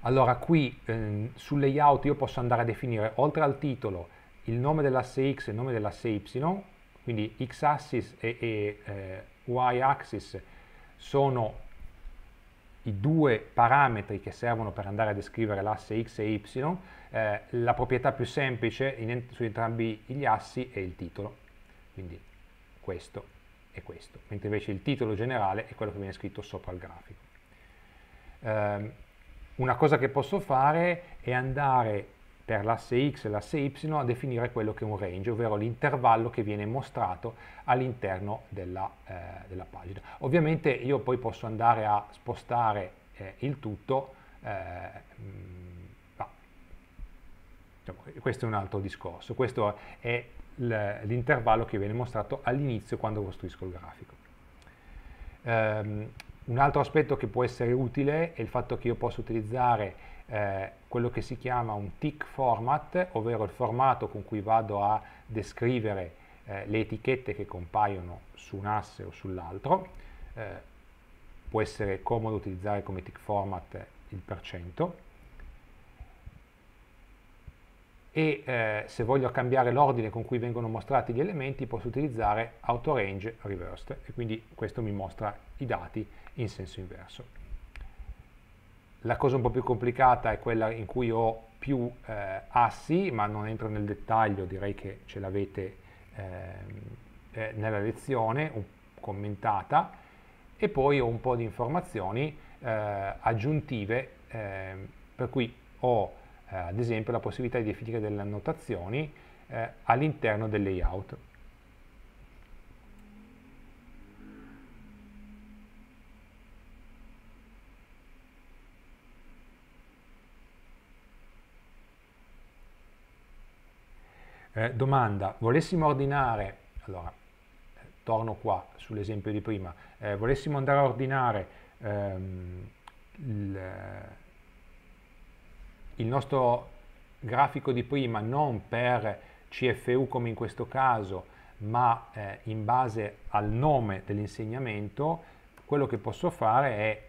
[SPEAKER 1] allora qui ehm, sul layout io posso andare a definire oltre al titolo il nome dell'asse X e il nome dell'asse Y, quindi X-axis e, e eh, y-axis sono i due parametri che servono per andare a descrivere l'asse x e y, eh, la proprietà più semplice ent su entrambi gli assi è il titolo, quindi questo e questo, mentre invece il titolo generale è quello che viene scritto sopra il grafico. Eh, una cosa che posso fare è andare per l'asse x e l'asse y a definire quello che è un range, ovvero l'intervallo che viene mostrato all'interno della, eh, della, pagina. Ovviamente io poi posso andare a spostare eh, il tutto, eh, mm, diciamo, questo è un altro discorso, questo è l'intervallo che viene mostrato all'inizio quando costruisco il grafico. Um, un altro aspetto che può essere utile è il fatto che io posso utilizzare eh, quello che si chiama un tick format, ovvero il formato con cui vado a descrivere eh, le etichette che compaiono su un asse o sull'altro. Eh, può essere comodo utilizzare come tick format il percento. E eh, se voglio cambiare l'ordine con cui vengono mostrati gli elementi posso utilizzare autorange reversed e quindi questo mi mostra i dati in senso inverso. La cosa un po' più complicata è quella in cui ho più eh, assi, ma non entro nel dettaglio, direi che ce l'avete ehm, eh, nella lezione commentata, e poi ho un po' di informazioni eh, aggiuntive, ehm, per cui ho eh, ad esempio la possibilità di definire delle annotazioni eh, all'interno del layout. Eh, domanda, volessimo ordinare, allora torno qua sull'esempio di prima, eh, volessimo andare a ordinare ehm, il, il nostro grafico di prima non per CFU come in questo caso, ma eh, in base al nome dell'insegnamento, quello che posso fare è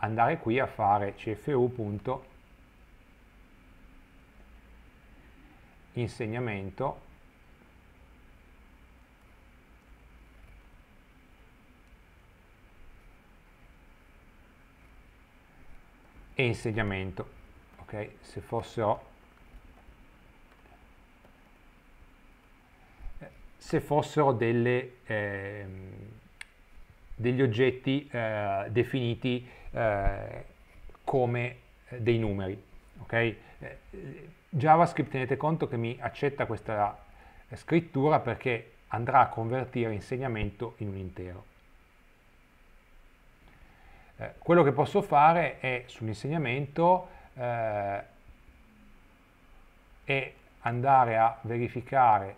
[SPEAKER 1] andare qui a fare cfu. insegnamento e insegnamento ok se fossero se fossero delle, eh, degli oggetti eh, definiti eh, come eh, dei numeri. Okay? Eh, JavaScript tenete conto che mi accetta questa scrittura perché andrà a convertire insegnamento in un intero. Eh, quello che posso fare è sull'insegnamento eh, andare a verificare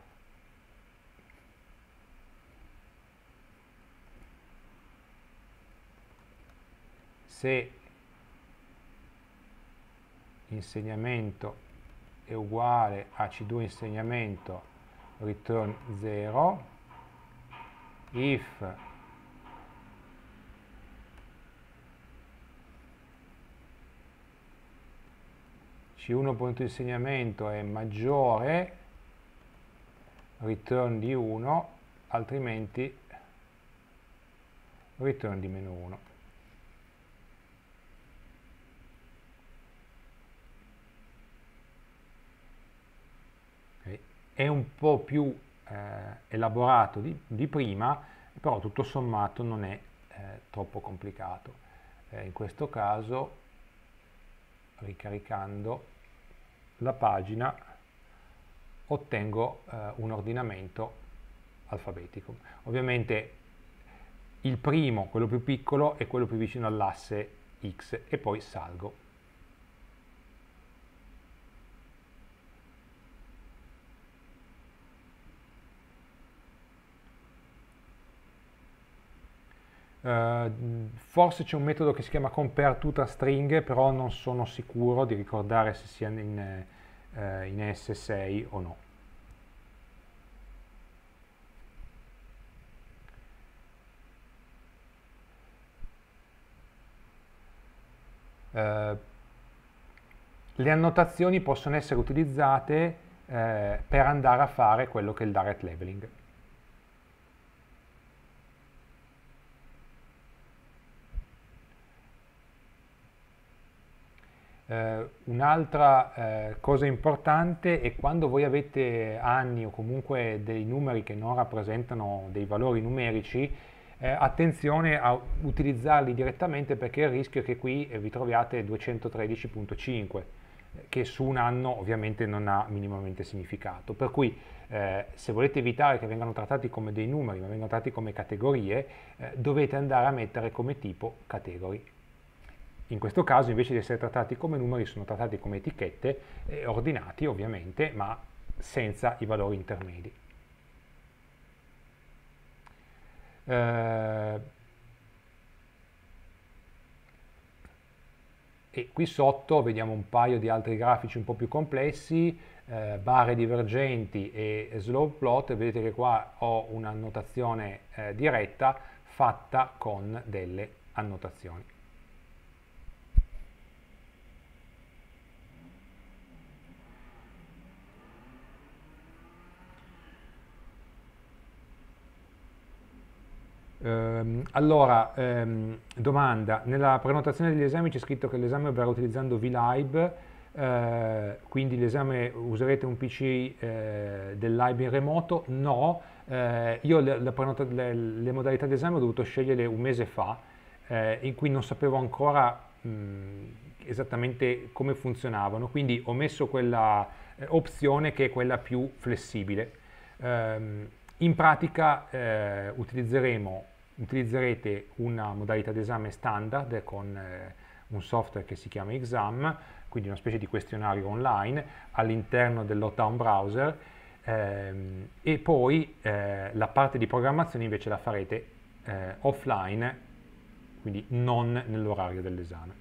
[SPEAKER 1] se insegnamento è uguale a C2 insegnamento return 0 if C1.insegnamento è maggiore return di 1 altrimenti return di meno 1 è un po' più eh, elaborato di, di, prima, però tutto sommato non è eh, troppo complicato. Eh, in questo caso, ricaricando la pagina, ottengo eh, un ordinamento alfabetico. Ovviamente il primo, quello più piccolo, è quello più vicino all'asse X e poi salgo. Uh, forse c'è un metodo che si chiama compare tuta stringhe, però non sono sicuro di ricordare se sia in, uh, in S6 o no. Uh, le annotazioni possono essere utilizzate per andare a fare quello che è il direct labeling. Eh, un'altra eh, cosa importante è quando voi avete anni o comunque dei numeri che non rappresentano dei valori numerici, eh, attenzione a utilizzarli direttamente perché il rischio è che qui vi troviate 213.5 che su un anno ovviamente non ha minimamente significato. Per cui eh, se volete evitare che vengano trattati come dei numeri, ma vengano trattati come categorie, eh, dovete andare a mettere come tipo category in questo caso invece di essere trattati come numeri sono trattati come etichette, eh, ordinati ovviamente, ma senza i valori intermedi. Eh, e qui sotto vediamo un paio di altri grafici un po' più complessi, eh, barre divergenti e slow plot, vedete che qua ho un'annotazione eh, diretta fatta con delle annotazioni. Ehm, allora, ehm, domanda, nella prenotazione degli esami c'è scritto che l'esame verrà utilizzando VLive, eh, quindi l'esame userete un PC eh, del live in remoto? No, eh, io le, le, le modalità d'esame ho dovuto scegliere un mese fa, eh, in cui non sapevo ancora mh, mm, esattamente come funzionavano, quindi ho messo quella eh, opzione che è quella più flessibile. Ehm, in pratica eh, utilizzeremo utilizzerete una modalità d'esame standard con eh, un software che si chiama Exam, quindi una specie di questionario online all'interno del lockdown browser ehm, e poi eh, la parte di programmazione invece la farete eh, offline, quindi non nell'orario dell'esame.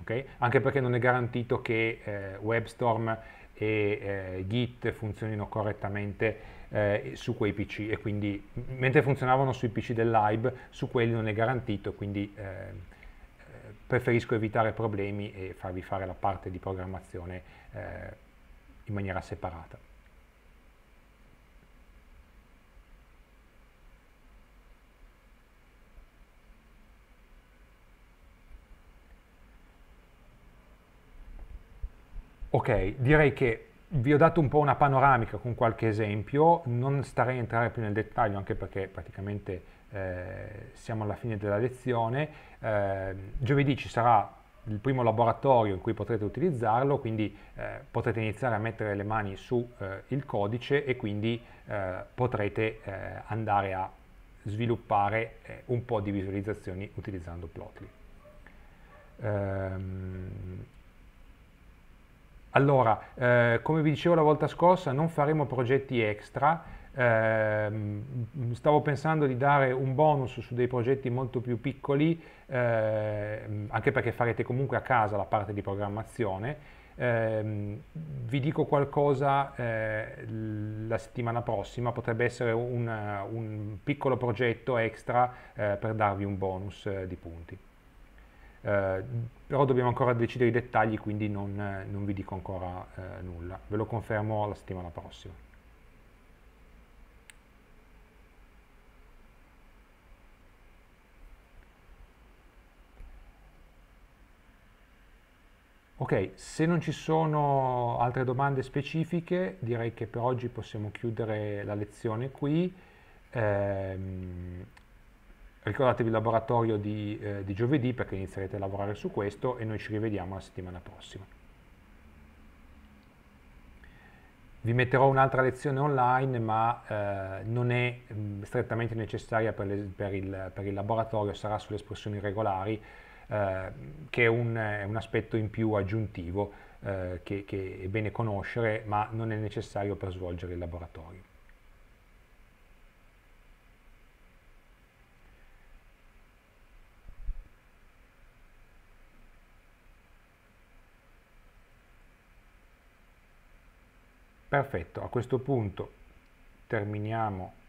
[SPEAKER 1] Okay? Anche perché non è garantito che eh, WebStorm e eh, Git funzionino correttamente eh, su quei PC e quindi mentre funzionavano sui PC del Live, su quelli non è garantito quindi eh, eh, preferisco evitare problemi e farvi fare la parte di programmazione eh, in maniera separata. Ok, direi che vi ho dato un po' una panoramica con qualche esempio, non starei a entrare più nel dettaglio anche perché praticamente eh, siamo alla fine della lezione. Eh, giovedì ci sarà il primo laboratorio in cui potrete utilizzarlo, quindi eh, potrete iniziare a mettere le mani sul eh, codice e quindi eh, potrete eh, andare a sviluppare eh, un po' di visualizzazioni utilizzando Plotly. Ehm, allora, eh, come vi dicevo la volta scorsa, non faremo progetti extra, eh, stavo pensando di dare un bonus su dei progetti molto più piccoli, eh, anche perché farete comunque a casa la parte di programmazione. Eh, vi dico qualcosa eh, la settimana prossima, potrebbe essere un, un piccolo progetto extra eh, per darvi un bonus eh, di punti. Eh, però dobbiamo ancora decidere i dettagli, quindi non, eh, non vi dico ancora eh, nulla. Ve lo confermo la settimana prossima. Ok, se non ci sono altre domande specifiche, direi che per oggi possiamo chiudere la lezione qui. Ehm, Ricordatevi il laboratorio di, eh, di giovedì perché inizierete a lavorare su questo e noi ci rivediamo la settimana prossima. Vi metterò un'altra lezione online ma eh, non è mh, mm, strettamente necessaria per, le, per, il, per, il, laboratorio, sarà sulle espressioni regolari eh, che è un, un, aspetto in più aggiuntivo eh, che, che è bene conoscere ma non è necessario per svolgere il laboratorio. Perfetto, a questo punto terminiamo